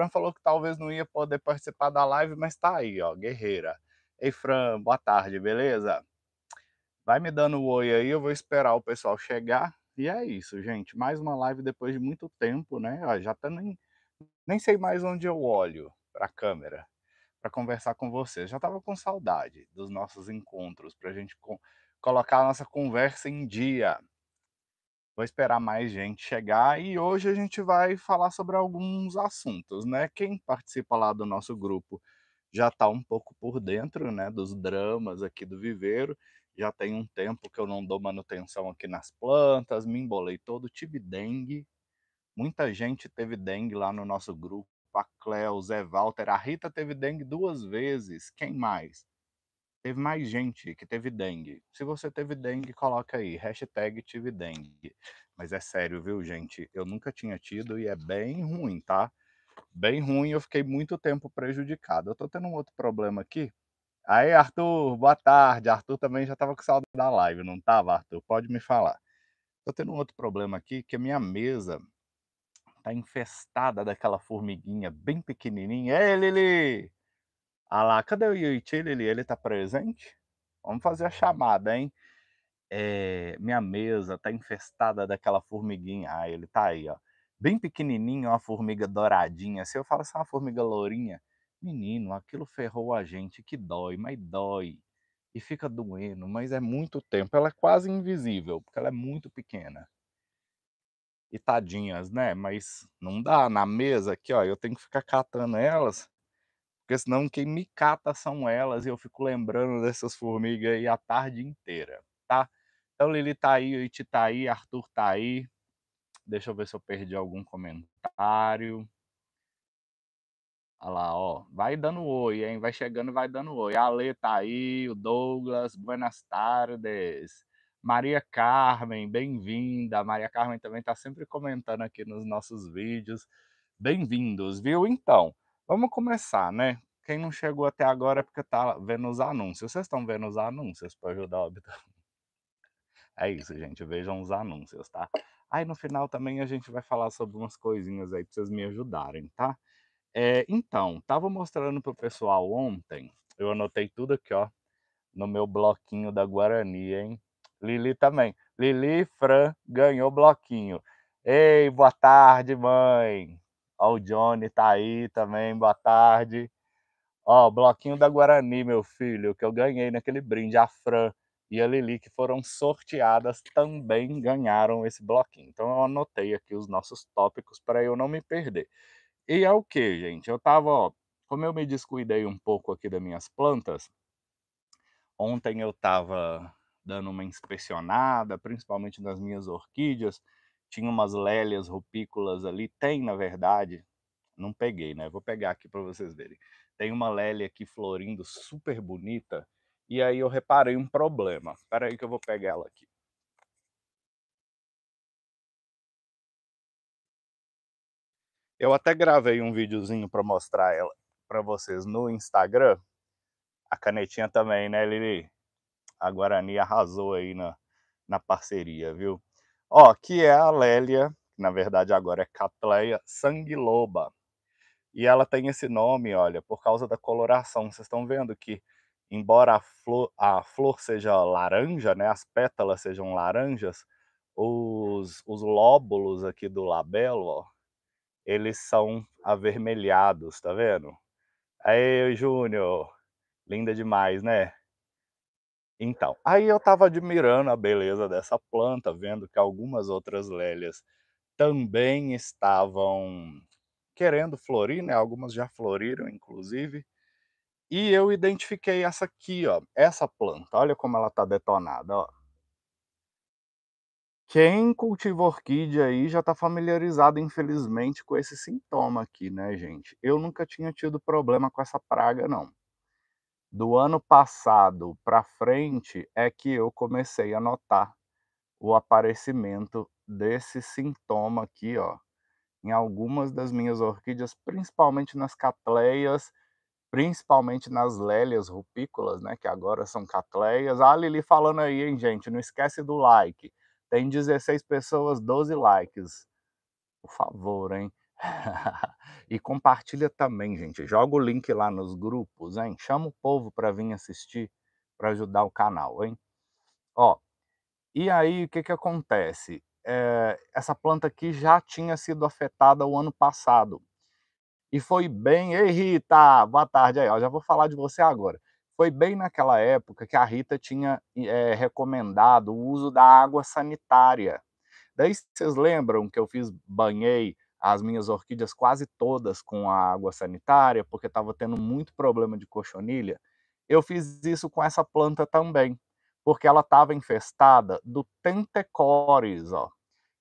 Fran falou que talvez não ia poder participar da live, mas tá aí, ó, guerreira. Ei, Fran, boa tarde, beleza? Vai me dando um oi aí, eu vou esperar o pessoal chegar. E é isso, gente. Mais uma live depois de muito tempo, né? Ó, já tá nem, nem sei mais onde eu olho para a câmera para conversar com vocês. Já estava com saudade dos nossos encontros, para a gente co colocar a nossa conversa em dia vou esperar mais gente chegar e hoje a gente vai falar sobre alguns assuntos, né? Quem participa lá do nosso grupo já está um pouco por dentro, né, dos dramas aqui do viveiro. Já tem um tempo que eu não dou manutenção aqui nas plantas, me embolei todo, tive dengue. Muita gente teve dengue lá no nosso grupo. A Cleo, Zé Walter, a Rita teve dengue duas vezes. Quem mais? teve mais gente que teve dengue. Se você teve dengue, coloca aí, hashtag tive dengue. Mas é sério, viu, gente? Eu nunca tinha tido e é bem ruim, tá? Bem ruim, eu fiquei muito tempo prejudicado. Eu tô tendo um outro problema aqui. Aí, Arthur, boa tarde. Arthur também já tava com saudade da live, não tava, Arthur? Pode me falar. Tô tendo um outro problema aqui, que a minha mesa tá infestada daquela formiguinha bem pequenininha. Ei, Lili! Ah lá, cadê o Yuichi, Lili? Ele tá presente? Vamos fazer a chamada, hein? É, minha mesa tá infestada daquela formiguinha. Ah, ele tá aí, ó. Bem pequenininho, uma formiga douradinha. Se eu falo assim, ah, uma formiga lourinha, menino, aquilo ferrou a gente, que dói, mas dói. E fica doendo, mas é muito tempo. Ela é quase invisível, porque ela é muito pequena. E tadinhas, né? Mas não dá. Na mesa aqui, ó, eu tenho que ficar catando elas porque senão quem me cata são elas e eu fico lembrando dessas formigas aí a tarde inteira, tá? Então Lili tá aí, o Iti tá aí, Arthur tá aí. Deixa eu ver se eu perdi algum comentário. Olha lá, ó. Vai dando oi, hein? Vai chegando, vai dando oi. A Lê tá aí, o Douglas, buenas tardes. Maria Carmen, bem-vinda. Maria Carmen também tá sempre comentando aqui nos nossos vídeos. Bem-vindos, viu? Então, Vamos começar, né? Quem não chegou até agora é porque tá vendo os anúncios. Vocês estão vendo os anúncios para ajudar o óbito? É isso, gente. Vejam os anúncios, tá? Aí no final também a gente vai falar sobre umas coisinhas aí para vocês me ajudarem, tá? É, então, tava mostrando pro pessoal ontem. Eu anotei tudo aqui, ó, no meu bloquinho da Guarani, hein? Lili também. Lili Fran ganhou bloquinho. Ei, boa tarde, mãe. Ó, o Johnny tá aí também, boa tarde. Ó, bloquinho da Guarani, meu filho, que eu ganhei naquele brinde. A Fran e a Lili, que foram sorteadas, também ganharam esse bloquinho. Então eu anotei aqui os nossos tópicos para eu não me perder. E é o que, gente? Eu tava, ó, como eu me descuidei um pouco aqui das minhas plantas, ontem eu tava dando uma inspecionada, principalmente nas minhas orquídeas, tinha umas lélias rupícolas ali, tem na verdade, não peguei, né? Vou pegar aqui para vocês verem. Tem uma lélia aqui florindo super bonita, e aí eu reparei um problema. Espera aí que eu vou pegar ela aqui. Eu até gravei um videozinho para mostrar ela para vocês no Instagram. A canetinha também, né, Lili? A Guarani arrasou aí na, na parceria, viu? Ó, que é a Lélia, na verdade agora é Catleia sanguiloba. E ela tem esse nome, olha, por causa da coloração. Vocês estão vendo que, embora a flor, a flor seja laranja, né, as pétalas sejam laranjas, os, os lóbulos aqui do labelo, ó, eles são avermelhados, tá vendo? Aí, Júnior, linda demais, né? Então, aí eu estava admirando a beleza dessa planta, vendo que algumas outras lélias também estavam querendo florir, né? Algumas já floriram, inclusive. E eu identifiquei essa aqui, ó, essa planta. Olha como ela está detonada, ó. Quem cultiva orquídea aí já está familiarizado, infelizmente, com esse sintoma aqui, né, gente? Eu nunca tinha tido problema com essa praga, não do ano passado para frente é que eu comecei a notar o aparecimento desse sintoma aqui, ó, em algumas das minhas orquídeas, principalmente nas catleias, principalmente nas lélias rupícolas, né, que agora são catleias. A ah, Lili falando aí, hein, gente, não esquece do like. Tem 16 pessoas, 12 likes. Por favor, hein? e compartilha também, gente. Joga o link lá nos grupos, hein? Chama o povo para vir assistir, para ajudar o canal, hein? Ó, e aí o que que acontece? É, essa planta aqui já tinha sido afetada o ano passado. E foi bem. Ei, Rita! Boa tarde aí, ó. Já vou falar de você agora. Foi bem naquela época que a Rita tinha é, recomendado o uso da água sanitária. Daí vocês lembram que eu fiz banhei as minhas orquídeas quase todas com a água sanitária, porque estava tendo muito problema de cochonilha. Eu fiz isso com essa planta também, porque ela estava infestada do Tentecores, ó,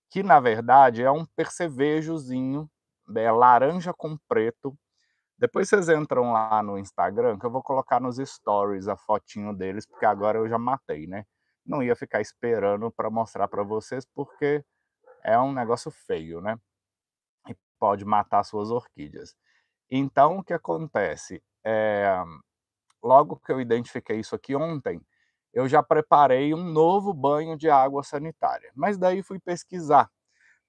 que na verdade é um percevejozinho é, laranja com preto. Depois vocês entram lá no Instagram, que eu vou colocar nos stories a fotinho deles, porque agora eu já matei, né? Não ia ficar esperando para mostrar para vocês, porque é um negócio feio, né? pode matar suas orquídeas. Então, o que acontece? É, logo que eu identifiquei isso aqui ontem, eu já preparei um novo banho de água sanitária. Mas daí fui pesquisar,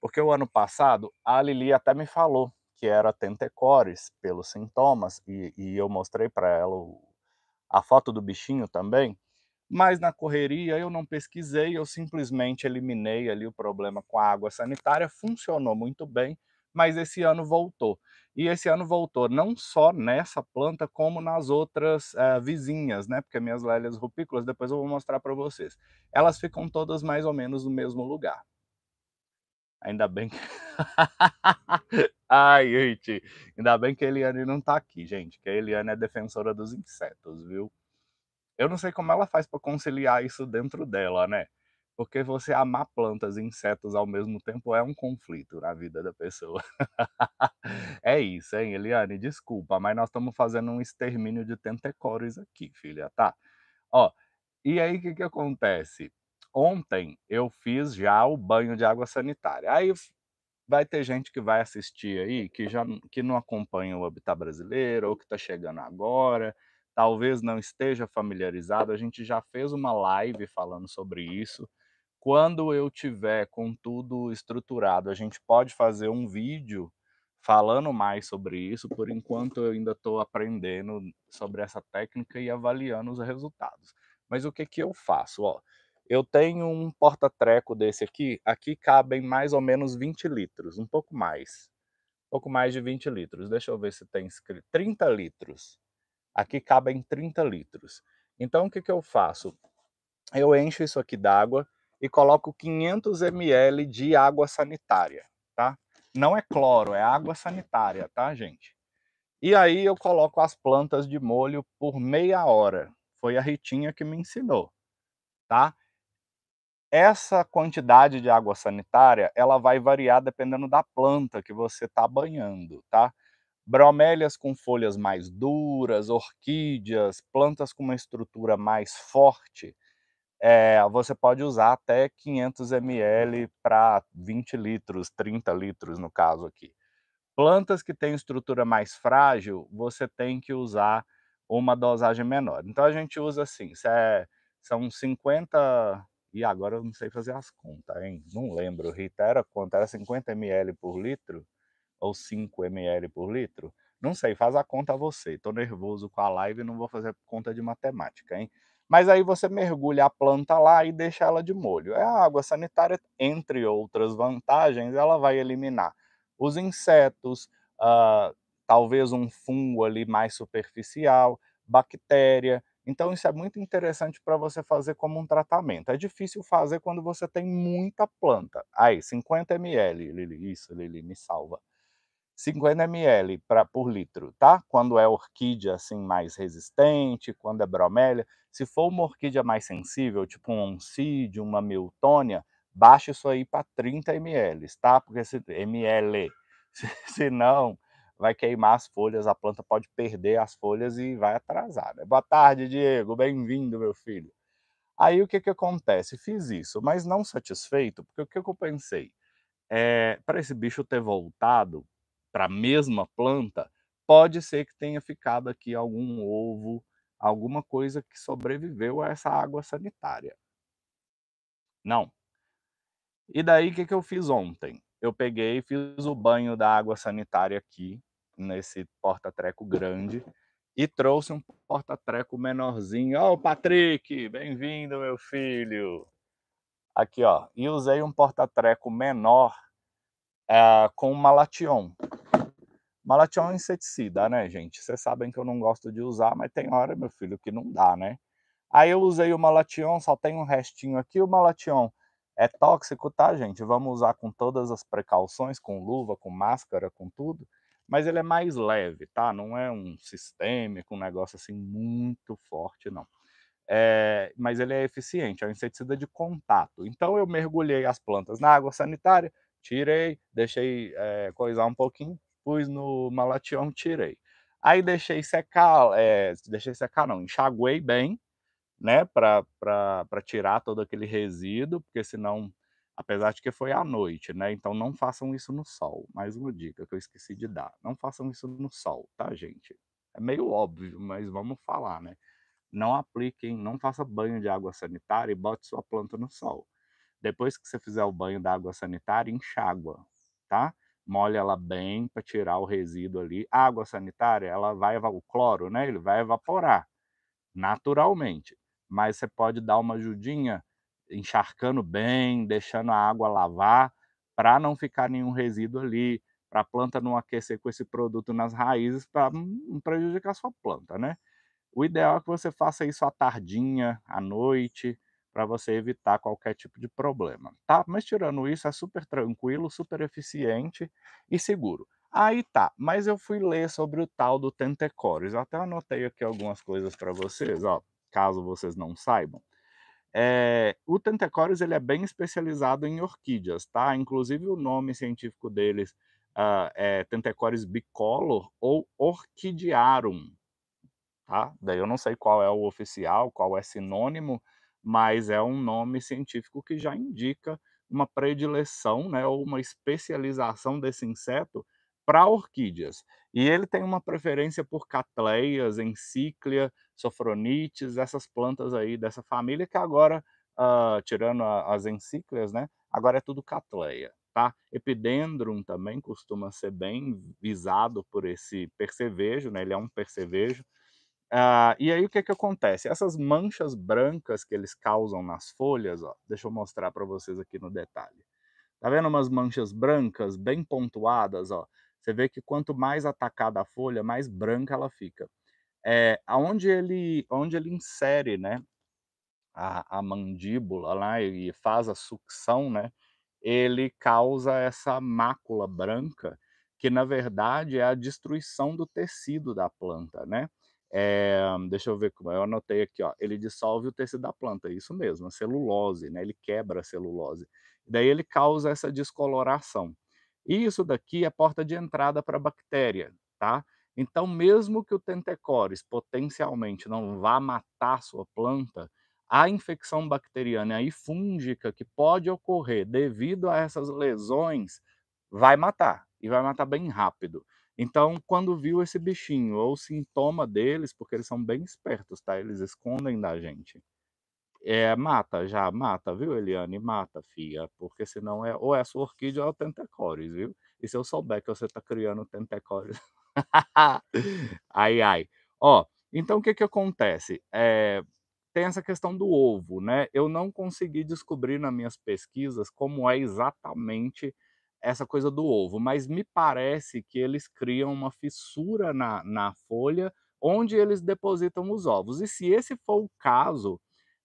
porque o ano passado a Lili até me falou que era Tentecores pelos sintomas, e, e eu mostrei para ela o, a foto do bichinho também. Mas na correria eu não pesquisei, eu simplesmente eliminei ali o problema com a água sanitária, funcionou muito bem mas esse ano voltou. E esse ano voltou não só nessa planta, como nas outras uh, vizinhas, né? Porque minhas lélias rupícolas, depois eu vou mostrar para vocês. Elas ficam todas mais ou menos no mesmo lugar. Ainda bem que. Ai, gente. Ainda bem que a Eliane não tá aqui, gente. Que a Eliane é defensora dos insetos, viu? Eu não sei como ela faz para conciliar isso dentro dela, né? Porque você amar plantas e insetos ao mesmo tempo é um conflito na vida da pessoa. é isso, hein, Eliane? Desculpa, mas nós estamos fazendo um extermínio de tentecores aqui, filha, tá? Ó, e aí o que, que acontece? Ontem eu fiz já o banho de água sanitária. Aí vai ter gente que vai assistir aí, que já que não acompanha o Habitat Brasileiro ou que está chegando agora talvez não esteja familiarizado, a gente já fez uma live falando sobre isso. Quando eu tiver com tudo estruturado, a gente pode fazer um vídeo falando mais sobre isso. Por enquanto, eu ainda estou aprendendo sobre essa técnica e avaliando os resultados. Mas o que, que eu faço? Ó, eu tenho um porta-treco desse aqui. Aqui cabem mais ou menos 20 litros, um pouco mais. Um pouco mais de 20 litros. Deixa eu ver se tem escrito. 30 litros. Aqui cabem 30 litros. Então, o que, que eu faço? Eu encho isso aqui d'água e coloco 500 ml de água sanitária, tá? Não é cloro, é água sanitária, tá, gente? E aí eu coloco as plantas de molho por meia hora. Foi a Ritinha que me ensinou, tá? Essa quantidade de água sanitária, ela vai variar dependendo da planta que você está banhando, tá? Bromélias com folhas mais duras, orquídeas, plantas com uma estrutura mais forte, é, você pode usar até 500 ml para 20 litros, 30 litros no caso aqui. Plantas que têm estrutura mais frágil, você tem que usar uma dosagem menor. Então a gente usa assim, é, são 50 e agora eu não sei fazer as contas, hein? Não lembro, Rita, era quanto? Era 50 ml por litro ou 5 ml por litro? Não sei, faz a conta você. Estou nervoso com a live e não vou fazer conta de matemática, hein? Mas aí você mergulha a planta lá e deixa ela de molho. É a água sanitária, entre outras vantagens, ela vai eliminar os insetos, uh, talvez um fungo ali mais superficial, bactéria. Então, isso é muito interessante para você fazer como um tratamento. É difícil fazer quando você tem muita planta. Aí, 50 ml, Lili, isso, Lili, me salva. 50 ml pra, por litro, tá? Quando é orquídea assim mais resistente, quando é bromélia. Se for uma orquídea mais sensível, tipo um Oncídio, uma miltônia, baixa isso aí para 30 ml, tá? Porque se, ml, se, senão vai queimar as folhas, a planta pode perder as folhas e vai atrasar. Né? Boa tarde, Diego, bem-vindo, meu filho. Aí o que, que acontece? Fiz isso, mas não satisfeito, porque o que, que eu pensei? É, para esse bicho ter voltado, para a mesma planta, pode ser que tenha ficado aqui algum ovo, alguma coisa que sobreviveu a essa água sanitária. Não. E daí, o que, que eu fiz ontem? Eu peguei e fiz o banho da água sanitária aqui, nesse porta-treco grande, e trouxe um porta-treco menorzinho. Ó, oh, Patrick, bem-vindo, meu filho! Aqui, ó. E usei um porta-treco menor é, com uma lation, Malatião é um inseticida, né, gente? Vocês sabem que eu não gosto de usar, mas tem hora, meu filho, que não dá, né? Aí eu usei o malatião, só tem um restinho aqui. O malatião é tóxico, tá, gente? Vamos usar com todas as precauções, com luva, com máscara, com tudo. Mas ele é mais leve, tá? Não é um sistêmico, um negócio assim muito forte, não. É, mas ele é eficiente, é um inseticida de contato. Então eu mergulhei as plantas na água sanitária, tirei, deixei é, coisar um pouquinho, pus no malation, tirei. Aí deixei secar, é, deixei secar não, enxaguei bem, né, para tirar todo aquele resíduo, porque senão, apesar de que foi à noite, né, então não façam isso no sol. Mais uma dica que eu esqueci de dar, não façam isso no sol, tá, gente? É meio óbvio, mas vamos falar, né? Não apliquem, não faça banho de água sanitária e bote sua planta no sol. Depois que você fizer o banho da água sanitária, enxágua, tá? molha ela bem para tirar o resíduo ali. A água sanitária, ela vai o cloro, né? Ele vai evaporar naturalmente, mas você pode dar uma ajudinha encharcando bem, deixando a água lavar para não ficar nenhum resíduo ali, para a planta não aquecer com esse produto nas raízes para não prejudicar a sua planta, né? O ideal é que você faça isso à tardinha, à noite, para você evitar qualquer tipo de problema, tá? Mas tirando isso, é super tranquilo, super eficiente e seguro. Aí tá, mas eu fui ler sobre o tal do Eu Até anotei aqui algumas coisas para vocês, ó, caso vocês não saibam. É, o Tentecores ele é bem especializado em orquídeas, tá? Inclusive o nome científico deles uh, é Tentecores bicolor ou Orchidiarum, tá? Daí eu não sei qual é o oficial, qual é sinônimo, mas é um nome científico que já indica uma predileção, né, ou uma especialização desse inseto para orquídeas. E ele tem uma preferência por catleias, encíclia, sofronites, essas plantas aí dessa família que agora, uh, tirando a, as encíclias, né, agora é tudo catleia, tá? Epidendrum também costuma ser bem visado por esse percevejo, né? Ele é um percevejo, ah, e aí o que é que acontece? Essas manchas brancas que eles causam nas folhas, ó, deixa eu mostrar para vocês aqui no detalhe. Tá vendo umas manchas brancas bem pontuadas, ó? Você vê que quanto mais atacada a folha, mais branca ela fica. É, aonde ele, onde ele insere, né, a, a mandíbula lá e faz a sucção, né? Ele causa essa mácula branca, que na verdade é a destruição do tecido da planta, né? É, deixa eu ver como eu anotei aqui, ó. Ele dissolve o tecido da planta, isso mesmo, a celulose, né? Ele quebra a celulose. Daí ele causa essa descoloração. E isso daqui é porta de entrada para a bactéria, tá? Então, mesmo que o Tentecores potencialmente não vá matar a sua planta, a infecção bacteriana e fúngica que pode ocorrer devido a essas lesões vai matar, e vai matar bem rápido. Então, quando viu esse bichinho ou sintoma deles, porque eles são bem espertos, tá? Eles escondem da gente. É, mata já, mata, viu, Eliane? Mata, fia, porque senão é ou é a sua orquídea ou é o tentacores, viu? E se eu souber que você tá criando tentacores? ai, ai. Ó, então o que que acontece? É, tem essa questão do ovo, né? Eu não consegui descobrir nas minhas pesquisas como é exatamente essa coisa do ovo, mas me parece que eles criam uma fissura na, na folha onde eles depositam os ovos. E se esse for o caso,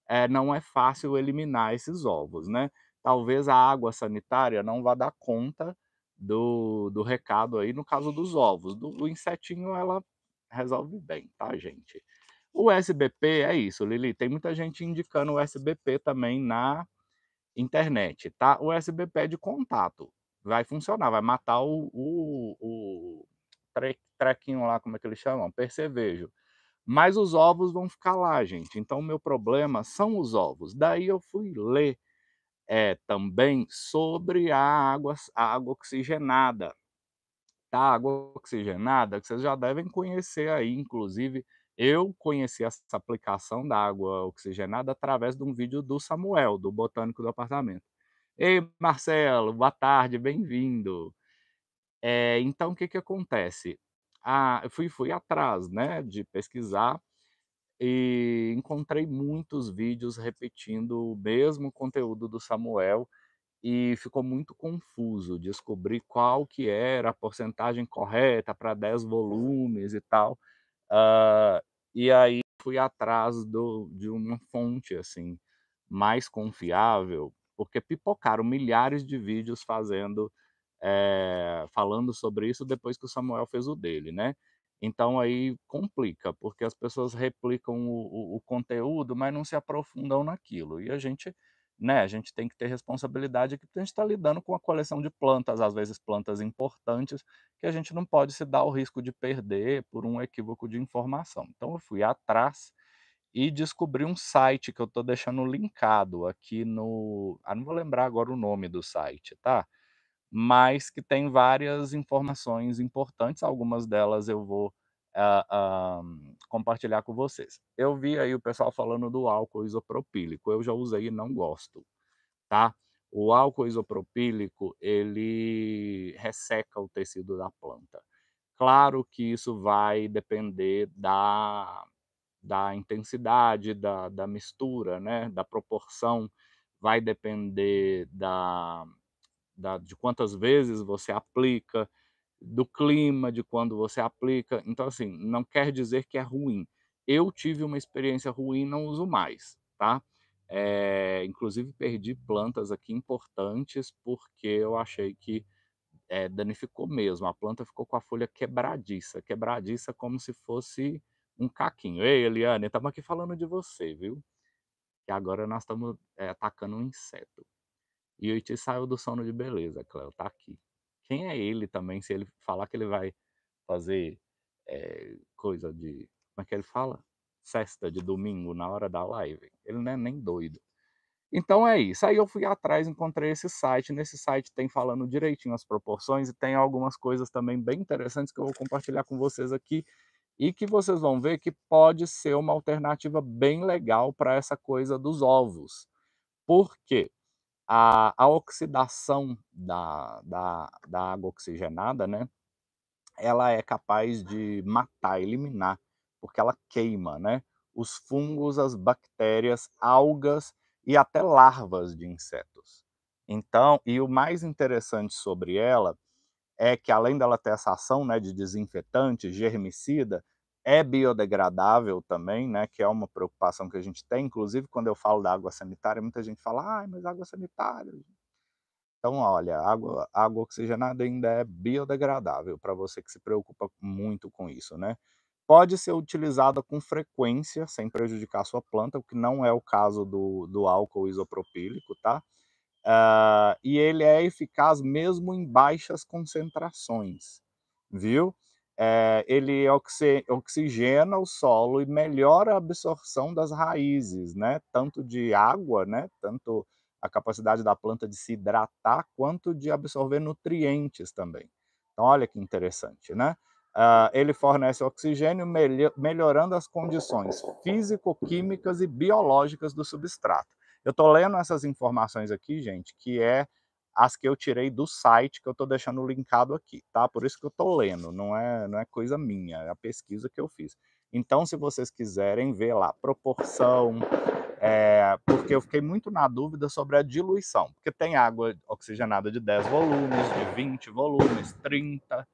é, não é fácil eliminar esses ovos, né? Talvez a água sanitária não vá dar conta do, do recado aí no caso dos ovos. Do, do insetinho ela resolve bem, tá, gente? O SBP é isso, Lili. Tem muita gente indicando o SBP também na internet, tá? O SBP é de contato vai funcionar, vai matar o, o, o tre, trequinho lá, como é que eles chamam? Percevejo. Mas os ovos vão ficar lá, gente. Então, o meu problema são os ovos. Daí eu fui ler é, também sobre a água, a água oxigenada. Tá? A água oxigenada, que vocês já devem conhecer aí, inclusive. Eu conheci essa aplicação da água oxigenada através de um vídeo do Samuel, do botânico do apartamento. Ei, Marcelo, boa tarde, bem-vindo. É, então, o que, que acontece? Ah, eu fui, fui atrás né, de pesquisar e encontrei muitos vídeos repetindo o mesmo conteúdo do Samuel e ficou muito confuso descobrir qual que era a porcentagem correta para 10 volumes e tal. Uh, e aí fui atrás do, de uma fonte assim mais confiável porque pipocaram milhares de vídeos fazendo, é, falando sobre isso depois que o Samuel fez o dele, né? Então aí complica, porque as pessoas replicam o, o, o conteúdo, mas não se aprofundam naquilo. E a gente né? A gente tem que ter responsabilidade aqui, porque a gente está lidando com a coleção de plantas, às vezes plantas importantes, que a gente não pode se dar o risco de perder por um equívoco de informação. Então, eu fui atrás e descobri um site que eu tô deixando linkado aqui no. Ah, não vou lembrar agora o nome do site, tá? Mas que tem várias informações importantes, algumas delas eu vou ah, ah, compartilhar com vocês. Eu vi aí o pessoal falando do álcool isopropílico, eu já usei e não gosto, tá? O álcool isopropílico, ele resseca o tecido da planta. Claro que isso vai depender da da intensidade da, da mistura, né, da proporção, vai depender da, da, de quantas vezes você aplica, do clima, de quando você aplica. Então, assim, não quer dizer que é ruim. Eu tive uma experiência ruim, não uso mais, tá? É, inclusive, perdi plantas aqui importantes porque eu achei que é, danificou mesmo. A planta ficou com a folha quebradiça quebradiça como se fosse um caquinho. Ei, Eliane, estamos aqui falando de você, viu? E agora nós estamos é, atacando um inseto. E o Iti saiu do sono de beleza, Cléo, tá aqui. Quem é ele também, se ele falar que ele vai fazer é, coisa de. Como é que ele fala? Sexta de domingo, na hora da live. Ele não é nem doido. Então é isso. Aí eu fui atrás, encontrei esse site. Nesse site tem falando direitinho as proporções e tem algumas coisas também bem interessantes que eu vou compartilhar com vocês aqui e que vocês vão ver que pode ser uma alternativa bem legal para essa coisa dos ovos. porque A, a oxidação da, da, da água oxigenada, né? Ela é capaz de matar, eliminar, porque ela queima, né? Os fungos, as bactérias, algas e até larvas de insetos. Então, e o mais interessante sobre ela é que além dela ter essa ação né, de desinfetante, germicida, é biodegradável também, né, que é uma preocupação que a gente tem. Inclusive, quando eu falo da água sanitária, muita gente fala, ah, mas água sanitária. Então, olha, água, água oxigenada ainda é biodegradável para você que se preocupa muito com isso, né? Pode ser utilizada com frequência, sem prejudicar a sua planta, o que não é o caso do, do álcool isopropílico, tá? Uh, e ele é eficaz mesmo em baixas concentrações, viu? É, ele oxi, oxigena o solo e melhora a absorção das raízes, né? Tanto de água, né? Tanto a capacidade da planta de se hidratar, quanto de absorver nutrientes também. Então, olha que interessante, né? Uh, ele fornece oxigênio, melhorando as condições físico-químicas e biológicas do substrato. Eu estou lendo essas informações aqui, gente, que é as que eu tirei do site que eu estou deixando linkado aqui, tá? Por isso que eu estou lendo, não é, não é coisa minha, é a pesquisa que eu fiz. Então, se vocês quiserem ver lá proporção, é, porque eu fiquei muito na dúvida sobre a diluição, porque tem água oxigenada de 10 volumes, de 20 volumes, 30.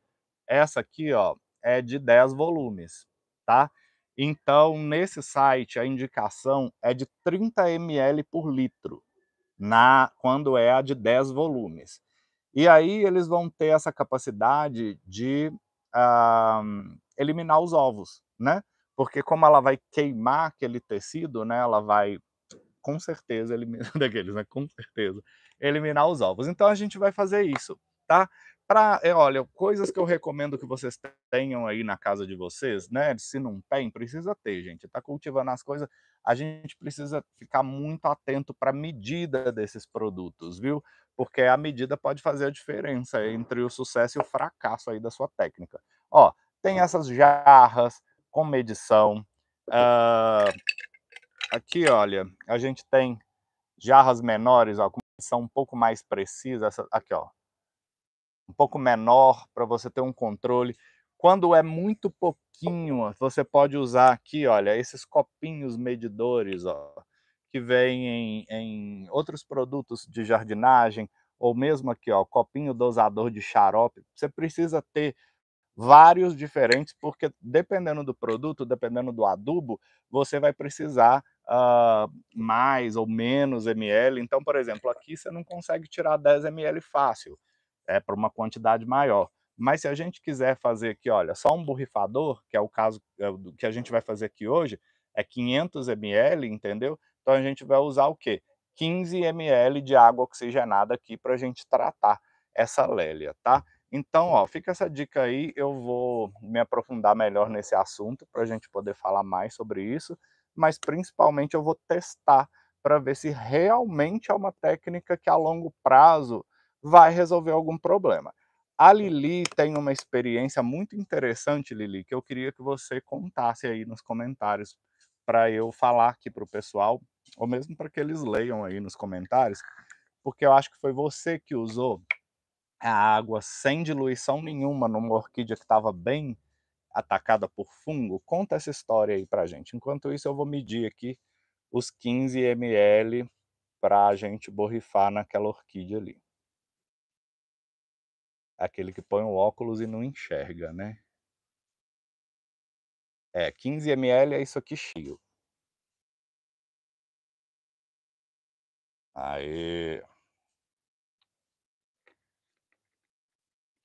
Essa aqui, ó, é de 10 volumes, tá? Então, nesse site, a indicação é de 30 ml por litro, na quando é a de 10 volumes. E aí eles vão ter essa capacidade de ah, eliminar os ovos, né? Porque como ela vai queimar aquele tecido, né? Ela vai com certeza eliminar daqueles, né? Com certeza eliminar os ovos. Então a gente vai fazer isso, tá? para é, olha, coisas que eu recomendo que vocês tenham aí na casa de vocês, né? Se não tem, precisa ter, gente. Tá cultivando as coisas, a gente precisa ficar muito atento para a medida desses produtos, viu? Porque a medida pode fazer a diferença entre o sucesso e o fracasso aí da sua técnica. Ó, tem essas jarras com medição. Uh, aqui, olha, a gente tem jarras menores, ó, com medição um pouco mais precisa. Essa, aqui, ó, um pouco menor para você ter um controle. Quando é muito pouquinho, você pode usar aqui, olha, esses copinhos medidores, ó, que vem em, em outros produtos de jardinagem, ou mesmo aqui, ó, copinho dosador de xarope. Você precisa ter vários diferentes, porque dependendo do produto, dependendo do adubo, você vai precisar uh, mais ou menos ml. Então, por exemplo, aqui você não consegue tirar 10 ml fácil é, para uma quantidade maior. Mas se a gente quiser fazer aqui, olha, só um borrifador, que é o caso é, do que a gente vai fazer aqui hoje, é 500 ml, entendeu? Então a gente vai usar o quê? 15 ml de água oxigenada aqui para a gente tratar essa lélia, tá? Então, ó, fica essa dica aí, eu vou me aprofundar melhor nesse assunto para a gente poder falar mais sobre isso, mas principalmente eu vou testar para ver se realmente é uma técnica que a longo prazo vai resolver algum problema. A Lili tem uma experiência muito interessante, Lili, que eu queria que você contasse aí nos comentários para eu falar aqui para o pessoal, ou mesmo para que eles leiam aí nos comentários, porque eu acho que foi você que usou a água sem diluição nenhuma numa orquídea que estava bem atacada por fungo. Conta essa história aí para gente. Enquanto isso, eu vou medir aqui os 15 ml para a gente borrifar naquela orquídea ali aquele que põe um óculos e não enxerga, né? É, 15 ml é isso aqui cheio. Aí.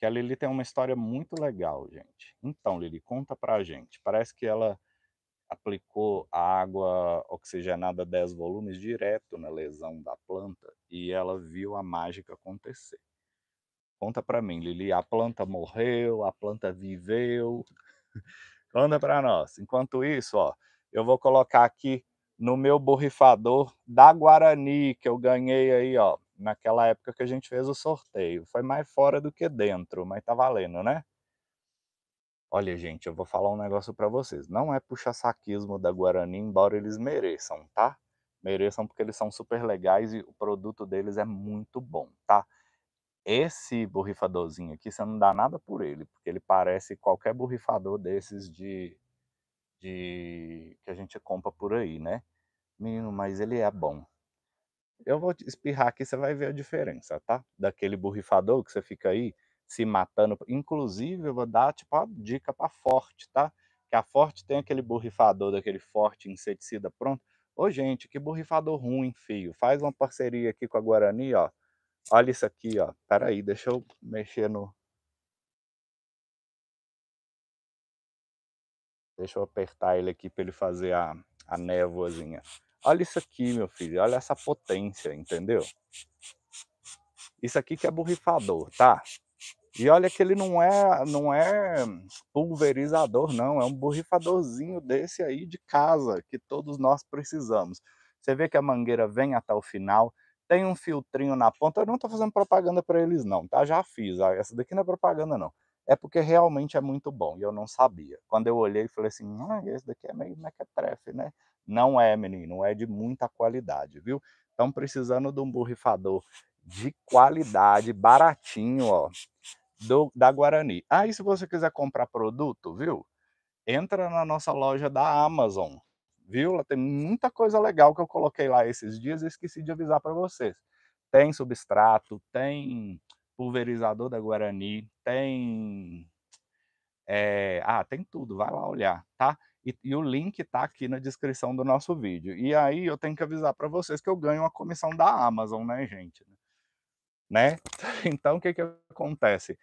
Que a Lili tem uma história muito legal, gente. Então, Lili, conta pra gente. Parece que ela aplicou a água oxigenada 10 volumes direto na lesão da planta e ela viu a mágica acontecer. Conta para mim, Lili. A planta morreu, a planta viveu. Conta para nós. Enquanto isso, ó, eu vou colocar aqui no meu borrifador da Guarani que eu ganhei aí, ó, naquela época que a gente fez o sorteio. Foi mais fora do que dentro, mas tá valendo, né? Olha, gente, eu vou falar um negócio para vocês. Não é puxa-saquismo da Guarani, embora eles mereçam, tá? Mereçam porque eles são super legais e o produto deles é muito bom, tá? Esse borrifadorzinho aqui, você não dá nada por ele, porque ele parece qualquer borrifador desses de, de que a gente compra por aí, né? Menino, mas ele é bom. Eu vou espirrar aqui, você vai ver a diferença, tá? Daquele borrifador que você fica aí se matando. Inclusive, eu vou dar tipo uma dica para Forte, tá? Que a Forte tem aquele borrifador daquele Forte inseticida pronto. Ô, gente, que borrifador ruim, fio. Faz uma parceria aqui com a Guarani, ó. Olha isso aqui, ó. Peraí, deixa eu mexer no. Deixa eu apertar ele aqui para ele fazer a, a névoazinha. Olha isso aqui, meu filho. Olha essa potência, entendeu? Isso aqui que é borrifador, tá? E olha que ele não é, não é pulverizador, não. É um borrifadorzinho desse aí de casa que todos nós precisamos. Você vê que a mangueira vem até o final tem um filtrinho na ponta. Eu não estou fazendo propaganda para eles, não, tá? Já fiz. Ah, essa daqui não é propaganda, não. É porque realmente é muito bom e eu não sabia. Quando eu olhei, falei assim: ah, esse daqui é meio mequetrefe, né? Não é, menino, é de muita qualidade, viu? Estão precisando de um borrifador de qualidade, baratinho, ó, do, da Guarani. Aí, ah, se você quiser comprar produto, viu? Entra na nossa loja da Amazon viu? Tem muita coisa legal que eu coloquei lá esses dias e esqueci de avisar para vocês. Tem substrato, tem pulverizador da Guarani, tem. É... ah, tem tudo, vai lá olhar, tá? E, e o link está aqui na descrição do nosso vídeo. E aí eu tenho que avisar para vocês que eu ganho uma comissão da Amazon, né, gente? Né? Então o que, que acontece?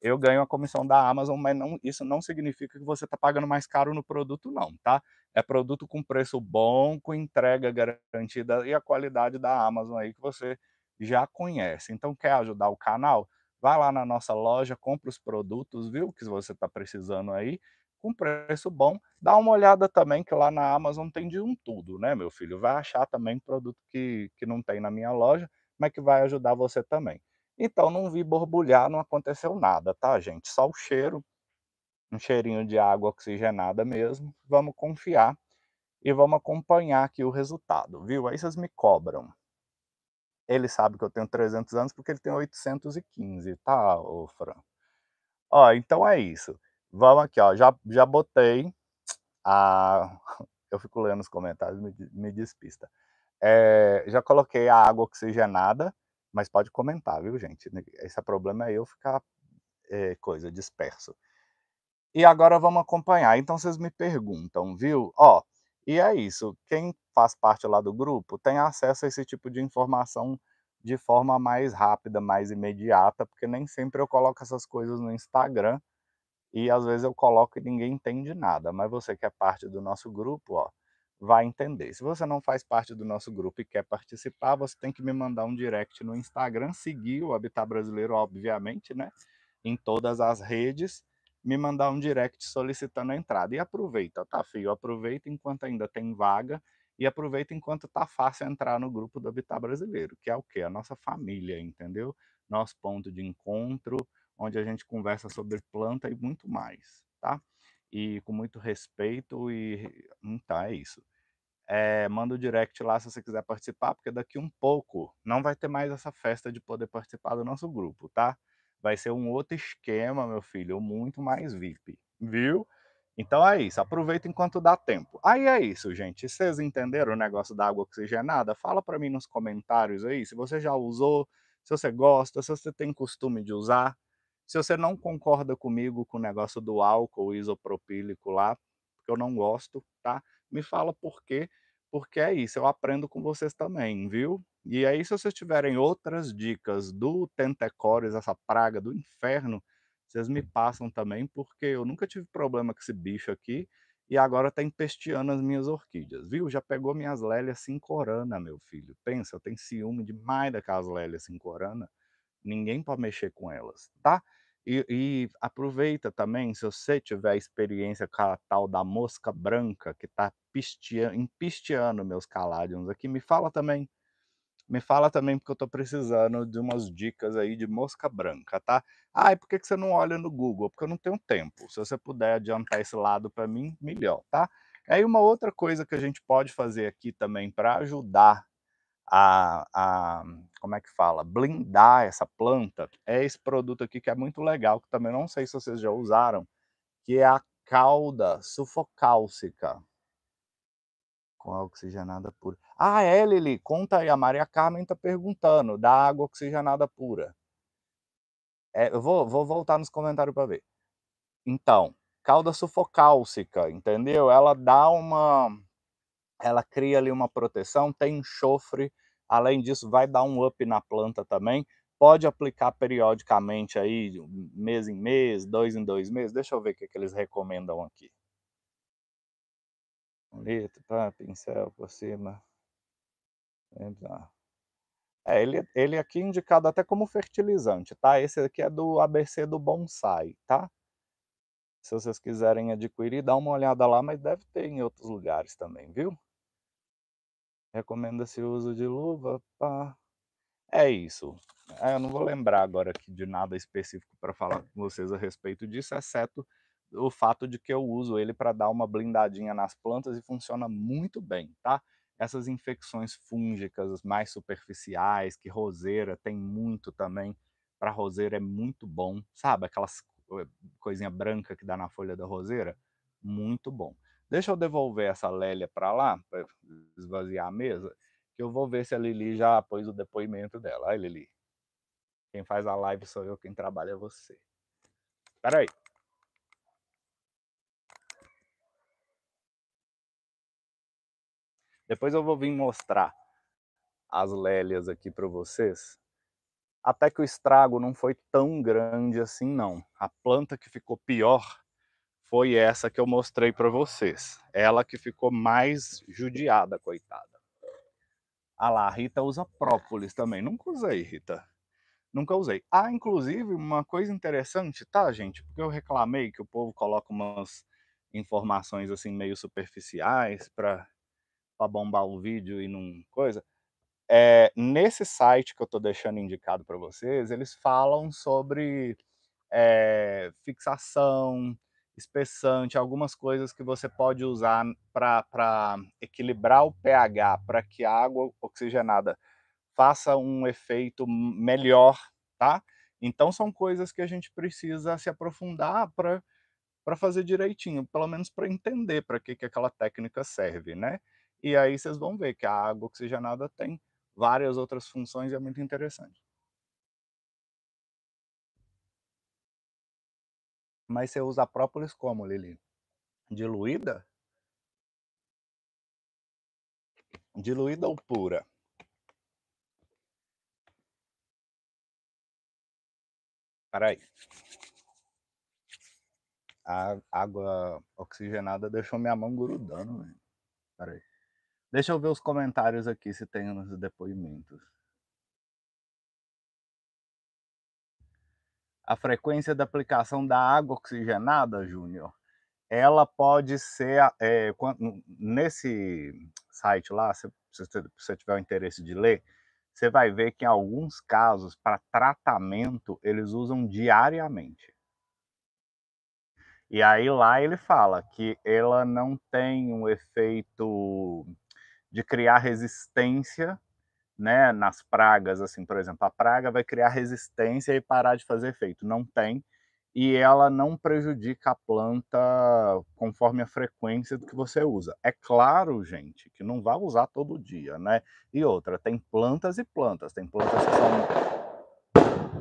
eu ganho a comissão da Amazon, mas não, isso não significa que você está pagando mais caro no produto, não, tá? é produto com preço bom, com entrega garantida e a qualidade da Amazon aí que você já conhece. Então, quer ajudar o canal? Vá lá na nossa loja, compra os produtos, viu, que você está precisando aí, com preço bom. Dá uma olhada também, que lá na Amazon tem de um tudo, né, meu filho? Vai achar também produto que, que não tem na minha loja, mas que vai ajudar você também. Então, não vi borbulhar, não aconteceu nada, tá, gente? Só o cheiro um cheirinho de água oxigenada mesmo. Vamos confiar e vamos acompanhar aqui o resultado, viu? Aí vocês me cobram. Ele sabe que eu tenho 300 anos porque ele tem 815, tá, ô Fran? Ó, então é isso. Vamos aqui, ó. Já, já botei a. Eu fico lendo os comentários, me, me despista. É, já coloquei a água oxigenada, mas pode comentar, viu, gente? Esse é problema é eu ficar é, coisa disperso. E agora vamos acompanhar. Então vocês me perguntam, viu? Ó, e é isso. Quem faz parte lá do grupo tem acesso a esse tipo de informação de forma mais rápida, mais imediata, porque nem sempre eu coloco essas coisas no Instagram e às vezes eu coloco e ninguém entende nada. Mas você que é parte do nosso grupo, ó, vai entender. Se você não faz parte do nosso grupo e quer participar, você tem que me mandar um direct no Instagram, seguir o Habitat Brasileiro, obviamente, né? Em todas as redes me mandar um direct solicitando a entrada. E aproveita, tá, filho? Aproveita enquanto ainda tem vaga e aproveita enquanto tá fácil entrar no grupo do Habitat Brasileiro, que é o quê? A nossa família, entendeu? Nosso ponto de encontro, onde a gente conversa sobre planta e muito mais, tá? E com muito respeito e... Então, é isso. É, manda o um direct lá se você quiser participar, porque daqui um pouco não vai ter mais essa festa de poder participar do nosso grupo, tá? vai ser um outro esquema, meu filho, muito mais VIP, viu? Então é isso, aproveita enquanto dá tempo. Aí é isso, gente. Vocês entenderam o negócio da água oxigenada? Fala para mim nos comentários aí se você já usou, se você gosta, se você tem costume de usar. Se você não concorda comigo com o negócio do álcool isopropílico lá, porque eu não gosto, tá? Me fala por quê, porque é isso, eu aprendo com vocês também, viu? E aí, se vocês tiverem outras dicas do tentecores, essa praga do inferno, vocês me passam também, porque eu nunca tive problema com esse bicho aqui e agora tá empesteando as minhas orquídeas, viu? Já pegou minhas lélias cincorana, meu filho. Pensa, eu tenho ciúme demais daquelas lélias cincorana. Ninguém pode mexer com elas, tá? E, e, aproveita também, se você tiver experiência com a tal da mosca branca que tá pistia, empisteando meus caladiums aqui, me fala também me fala também, porque eu tô precisando de umas dicas aí de mosca branca, tá? Ah, e por que que você não olha no Google? Porque eu não tenho tempo. Se você puder adiantar esse lado para mim, melhor, tá? Aí uma outra coisa que a gente pode fazer aqui também para ajudar a, a, como é que fala, blindar essa planta, é esse produto aqui que é muito legal, que também não sei se vocês já usaram, que é a calda sulfocálcica com oxigenada pura. Ah, é, Lili, conta aí. A Maria Carmen está perguntando da água oxigenada pura. É, eu vou, vou voltar nos comentários para ver. Então, calda sulfocálcica, entendeu? Ela dá uma. Ela cria ali uma proteção, tem enxofre. Além disso, vai dar um up na planta também. Pode aplicar periodicamente aí, mês em mês, dois em dois meses. Deixa eu ver o que, é que eles recomendam aqui. Um litro, tá? pincel por cima. É, ele, ele aqui é indicado até como fertilizante, tá? Esse aqui é do ABC do bonsai, tá? Se vocês quiserem adquirir, dá uma olhada lá, mas deve ter em outros lugares também, viu? Recomenda-se o uso de luva, pá. É isso. É, eu não vou lembrar agora aqui de nada específico para falar com vocês a respeito disso, exceto o fato de que eu uso ele para dar uma blindadinha nas plantas e funciona muito bem, tá? essas infecções fúngicas mais superficiais, que roseira tem muito também. Para roseira é muito bom, sabe? Aquelas eh, coisinha branca que dá na folha da roseira, muito bom. Deixa eu devolver essa Lélia para lá, para esvaziar a mesa, que eu vou ver se a Lili já pôs o depoimento dela. Ai, Lili, quem faz a live sou eu, quem trabalha é você. Peraí. aí. Depois eu vou vir mostrar as lélias aqui para vocês. Até que o estrago não foi tão grande assim, não. A planta que ficou pior foi essa que eu mostrei para vocês. Ela que ficou mais judiada, coitada. Ah lá, a Rita usa própolis também. Nunca usei, Rita. Nunca usei. Ah, inclusive, uma coisa interessante, tá, gente? Porque eu reclamei que o povo coloca umas informações assim meio superficiais para para bombar o vídeo e não coisa. É, nesse site que eu estou deixando indicado para vocês, eles falam sobre é, fixação, espessante, algumas coisas que você pode usar para equilibrar o pH, para que a água oxigenada faça um efeito melhor, tá? Então são coisas que a gente precisa se aprofundar para fazer direitinho, pelo menos para entender para que, que aquela técnica serve, né? E aí vocês vão ver que a água oxigenada tem várias outras funções e é muito interessante. Mas você usa própolis como, Lili? Diluída? Diluída ou pura? Peraí. A água oxigenada deixou minha mão grudando, velho. Peraí. Deixa eu ver os comentários aqui se tem nos depoimentos. A frequência da aplicação da água oxigenada, Júnior, ela pode ser. É, nesse site lá, se você tiver o interesse de ler, você vai ver que em alguns casos, para tratamento, eles usam diariamente. E aí lá ele fala que ela não tem um efeito de criar resistência né, nas pragas, assim, por exemplo, a praga vai criar resistência e parar de fazer efeito. Não tem. E ela não prejudica a planta conforme a frequência do que você usa. É claro, gente, que não vai usar todo dia, né? E outra, tem plantas e plantas. Tem plantas que são.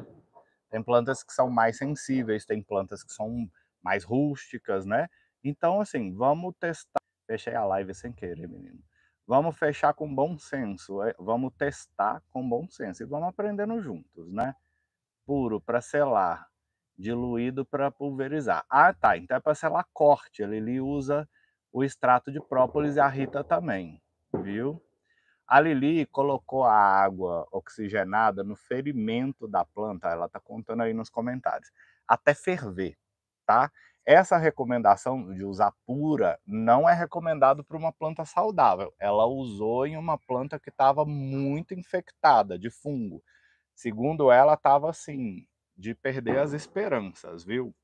Tem plantas que são mais sensíveis, tem plantas que são mais rústicas, né? Então, assim, vamos testar. Fechei a live sem querer, menino vamos fechar com bom senso, é, vamos testar com bom senso e vamos aprendendo juntos, né? Puro para selar, diluído para pulverizar. Ah, tá, então é para selar corte, ele, ele usa o extrato de própolis e a Rita também, viu? A Lili colocou a água oxigenada no ferimento da planta, ela tá contando aí nos comentários, até ferver, tá? Essa recomendação de usar pura não é recomendado para uma planta saudável. Ela usou em uma planta que estava muito infectada de fungo. Segundo ela, estava assim, de perder as esperanças, viu?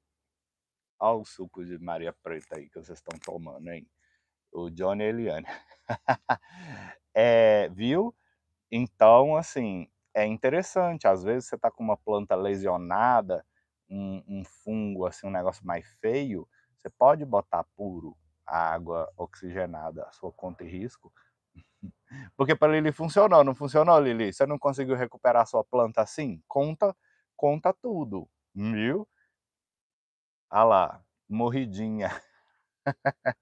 Olha o suco de Maria Preta aí que vocês estão tomando, hein? O Johnny Eliane. é, viu? Então, assim, é interessante. Às vezes você está com uma planta lesionada um, um fungo, assim, um negócio mais feio, você pode botar puro a água oxigenada sua conta e risco. Porque para Lili funcionou, não funcionou, Lili? Você não conseguiu recuperar sua planta assim? Conta, conta tudo, viu? Ah lá, morridinha.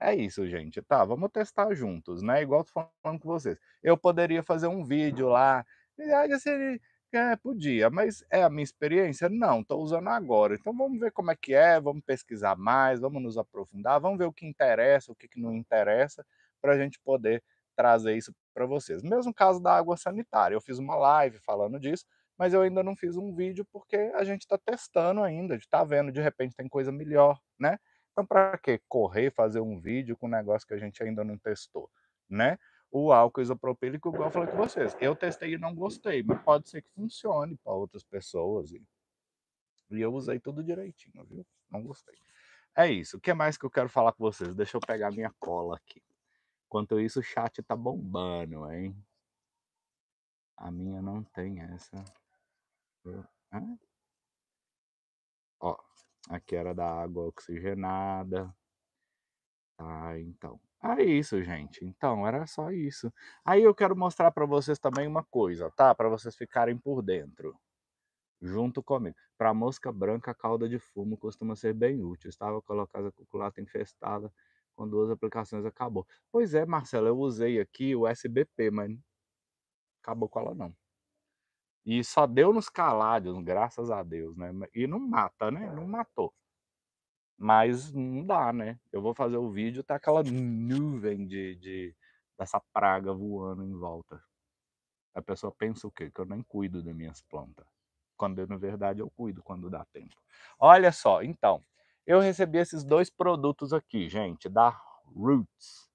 É isso, gente. Tá, vamos testar juntos, né? Igual tô falando com vocês. Eu poderia fazer um vídeo lá. Ah, você assim, é, podia, mas é a minha experiência? Não, estou usando agora. Então vamos ver como é que é, vamos pesquisar mais, vamos nos aprofundar, vamos ver o que interessa, o que, que não interessa, para a gente poder trazer isso para vocês. Mesmo caso da água sanitária, eu fiz uma live falando disso, mas eu ainda não fiz um vídeo porque a gente está testando ainda, está vendo, de repente tem coisa melhor, né? Então, para que correr, fazer um vídeo com um negócio que a gente ainda não testou, né? o álcool isopropílico, igual eu falei com vocês. Eu testei e não gostei, mas pode ser que funcione para outras pessoas. E, eu usei tudo direitinho, viu? Não gostei. É isso. O que mais que eu quero falar com vocês? Deixa eu pegar minha cola aqui. Enquanto isso, o chat tá bombando, hein? A minha não tem essa. Ó, aqui era da água oxigenada. Tá, então. É isso, gente. Então, era só isso. Aí eu quero mostrar para vocês também uma coisa, tá? Para vocês ficarem por dentro. Junto comigo. Para mosca branca, a cauda de fumo costuma ser bem útil. Estava colocada a cuculata infestada com duas aplicações, acabou. Pois é, Marcelo, eu usei aqui o SBP, mas acabou com ela não. E só deu nos caládios, graças a Deus, né? E não mata, né? Não é. matou. Mas não dá, né? Eu vou fazer o vídeo, tá aquela nuvem de, de dessa praga voando em volta. A pessoa pensa o quê? Que eu nem cuido das minhas plantas. Quando na verdade eu cuido quando dá tempo. Olha só, então, eu recebi esses dois produtos aqui, gente, da Roots,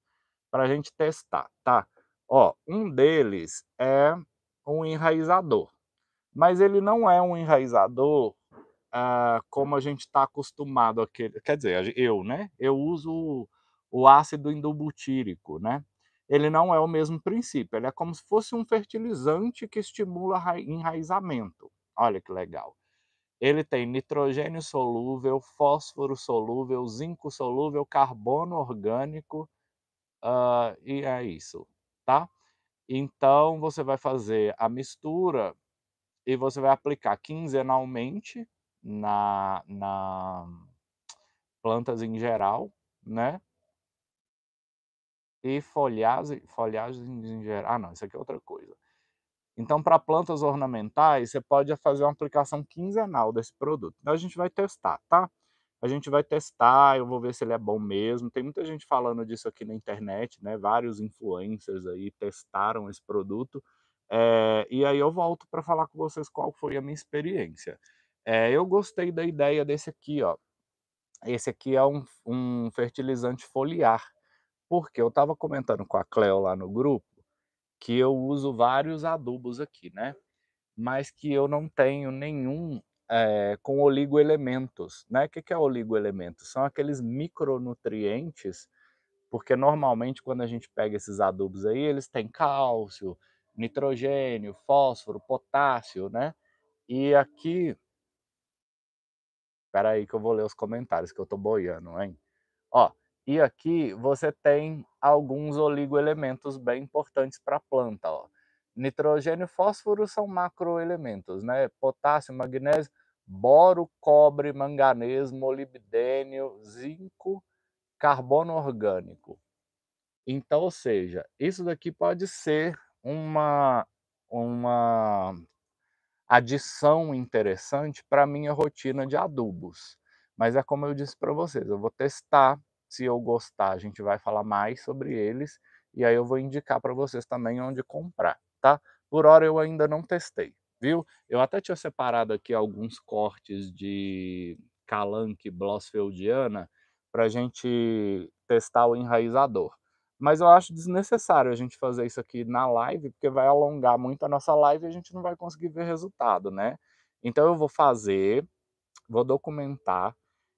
para a gente testar, tá? Ó, um deles é um enraizador, mas ele não é um enraizador ah, como a gente está acostumado aquele quer dizer, eu, né? Eu uso o ácido indobutírico, né? Ele não é o mesmo princípio, ele é como se fosse um fertilizante que estimula enraizamento. Olha que legal. Ele tem nitrogênio solúvel, fósforo solúvel, zinco solúvel, carbono orgânico, uh, e é isso, tá? Então, você vai fazer a mistura e você vai aplicar quinzenalmente na, na plantas em geral, né? E folhagem, folhagens em geral. Ah, não, isso aqui é outra coisa. Então, para plantas ornamentais, você pode fazer uma aplicação quinzenal desse produto. Então, a gente vai testar, tá? A gente vai testar, eu vou ver se ele é bom mesmo. Tem muita gente falando disso aqui na internet, né? Vários influencers aí testaram esse produto. É, e aí eu volto para falar com vocês qual foi a minha experiência. É, eu gostei da ideia desse aqui, ó. Esse aqui é um, um fertilizante foliar, porque eu estava comentando com a Cleo lá no grupo que eu uso vários adubos aqui, né? Mas que eu não tenho nenhum é, com oligoelementos, né? O que, que é oligoelementos? São aqueles micronutrientes, porque normalmente quando a gente pega esses adubos aí, eles têm cálcio, nitrogênio, fósforo, potássio, né? E aqui Espera aí que eu vou ler os comentários, que eu tô boiando, hein? Ó, e aqui você tem alguns oligoelementos bem importantes para a planta, ó. Nitrogênio e fósforo são macroelementos, né? Potássio, magnésio, boro, cobre, manganês, molibdênio, zinco, carbono orgânico. Então, ou seja, isso daqui pode ser uma, uma adição interessante para minha rotina de adubos. Mas é como eu disse para vocês, eu vou testar, se eu gostar, a gente vai falar mais sobre eles e aí eu vou indicar para vocês também onde comprar, tá? Por hora eu ainda não testei, viu? Eu até tinha separado aqui alguns cortes de calanque blossfeldiana para a gente testar o enraizador. Mas eu acho desnecessário a gente fazer isso aqui na live, porque vai alongar muito a nossa live e a gente não vai conseguir ver resultado, né? Então eu vou fazer, vou documentar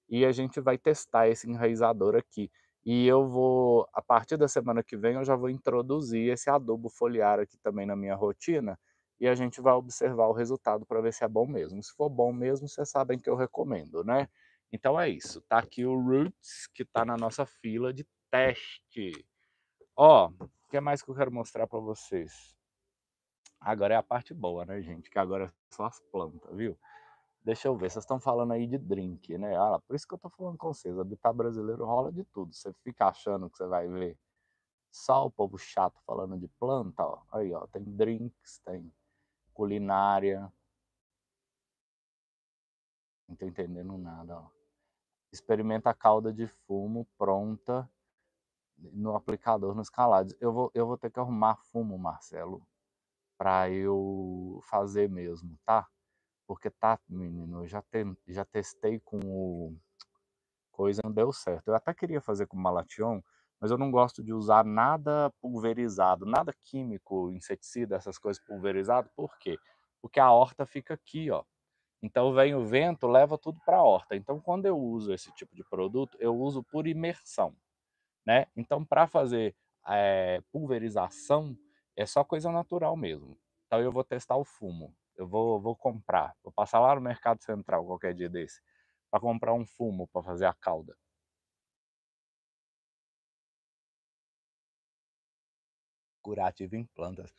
e a gente vai testar esse enraizador aqui. E eu vou, a partir da semana que vem, eu já vou introduzir esse adubo foliar aqui também na minha rotina e a gente vai observar o resultado para ver se é bom mesmo. Se for bom mesmo, vocês sabem que eu recomendo, né? Então é isso. Tá aqui o Roots que está na nossa fila de teste. Ó, o que mais que eu quero mostrar para vocês? Agora é a parte boa, né, gente? Que agora é são as plantas, viu? Deixa eu ver, vocês estão falando aí de drink, né? olha ah, por isso que eu tô falando com vocês, habitar brasileiro rola de tudo. Você fica achando que você vai ver só o povo chato falando de planta, ó. Aí, ó, tem drinks, tem culinária. Não tô entendendo nada, ó. Experimenta a calda de fumo pronta no aplicador, no escalado Eu vou, eu vou ter que arrumar fumo, Marcelo, para eu fazer mesmo, tá? Porque tá, menino, eu já, já testei com o coisa, não deu certo. Eu até queria fazer com malation, mas eu não gosto de usar nada pulverizado, nada químico, inseticida, essas coisas pulverizado. Por quê? Porque a horta fica aqui, ó. Então vem o vento, leva tudo para a horta. Então quando eu uso esse tipo de produto, eu uso por imersão né? Então, para fazer é, pulverização, é só coisa natural mesmo. Então, eu vou testar o fumo. Eu vou, vou comprar, vou passar lá no Mercado Central qualquer dia desse, para comprar um fumo para fazer a calda. Curativo em plantas.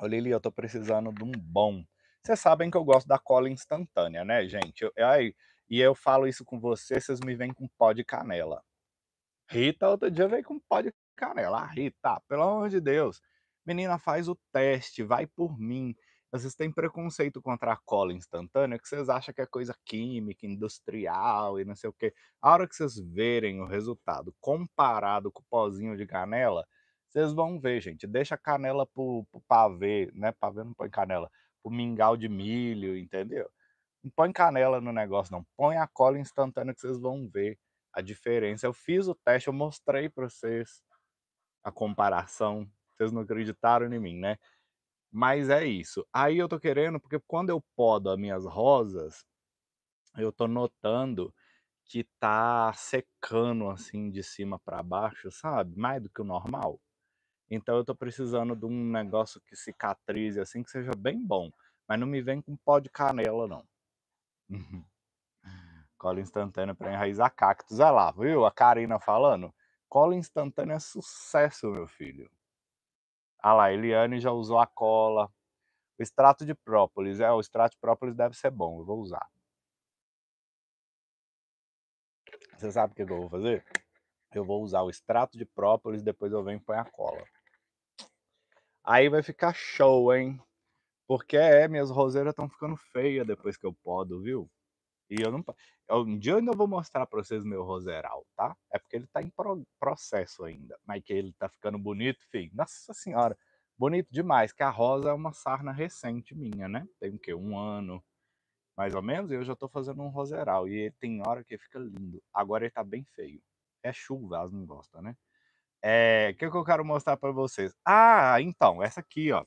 Ô Lili, eu tô precisando de um bom. Vocês sabem que eu gosto da cola instantânea, né, gente? Eu, eu, e eu falo isso com vocês, vocês me vêm com pó de canela. Rita, outro dia veio com um pó de canela. Ah, Rita, pelo amor de Deus. Menina, faz o teste, vai por mim. Vocês têm preconceito contra a cola instantânea, que vocês acham que é coisa química, industrial e não sei o quê. A hora que vocês verem o resultado comparado com o pozinho de canela, vocês vão ver, gente. Deixa a canela pro, pro pavê, né? Pavê não põe canela. Pro mingau de milho, entendeu? Não põe canela no negócio, não. Põe a cola instantânea que vocês vão ver a diferença. Eu fiz o teste, eu mostrei para vocês a comparação. Vocês não acreditaram em mim, né? Mas é isso. Aí eu tô querendo, porque quando eu podo as minhas rosas, eu tô notando que tá secando assim de cima para baixo, sabe? Mais do que o normal. Então eu tô precisando de um negócio que cicatrize assim, que seja bem bom. Mas não me vem com pó de canela, não. Uhum. Cola instantânea para enraizar cactos. Olha é lá, viu? A Karina falando. Cola instantânea é sucesso, meu filho. Olha ah lá, Eliane já usou a cola. O extrato de própolis. É, o extrato de própolis deve ser bom. Eu vou usar. Você sabe o que eu vou fazer? Eu vou usar o extrato de própolis, depois eu venho e ponho a cola. Aí vai ficar show, hein? Porque é, minhas roseiras estão ficando feias depois que eu podo, viu? E eu não. Um dia eu ainda vou mostrar pra vocês meu Roseral, tá? É porque ele tá em pro, processo ainda. Mas que ele tá ficando bonito, filho. Nossa Senhora, bonito demais. Que a rosa é uma sarna recente minha, né? Tem o quê? Um ano, mais ou menos. E eu já tô fazendo um Roseral. E ele tem hora que fica lindo. Agora ele tá bem feio. É chuva, elas não gostam, né? É. O que, que eu quero mostrar pra vocês? Ah, então, essa aqui, ó.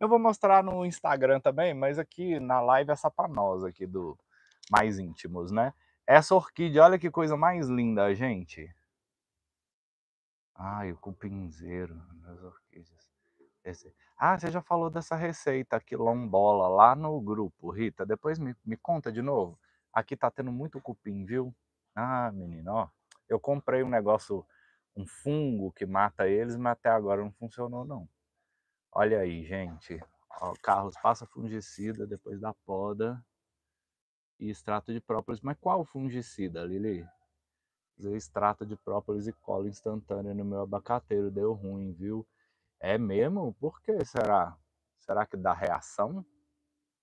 Eu vou mostrar no Instagram também, mas aqui na live essa é panosa aqui do mais íntimos, né? Essa orquídea, olha que coisa mais linda, gente. Ai, o cupinzeiro das orquídeas. Esse... Ah, você já falou dessa receita quilombola lá no grupo, Rita. Depois me, me conta de novo. Aqui tá tendo muito cupim, viu? Ah, menino, ó. Eu comprei um negócio, um fungo que mata eles, mas até agora não funcionou, não. Olha aí, gente. Ó, Carlos, passa fungicida depois da poda e extrato de própolis. Mas qual fungicida, Lili? Fazer extrato de própolis e cola instantânea no meu abacateiro deu ruim, viu? É mesmo? Por que será? Será que dá reação?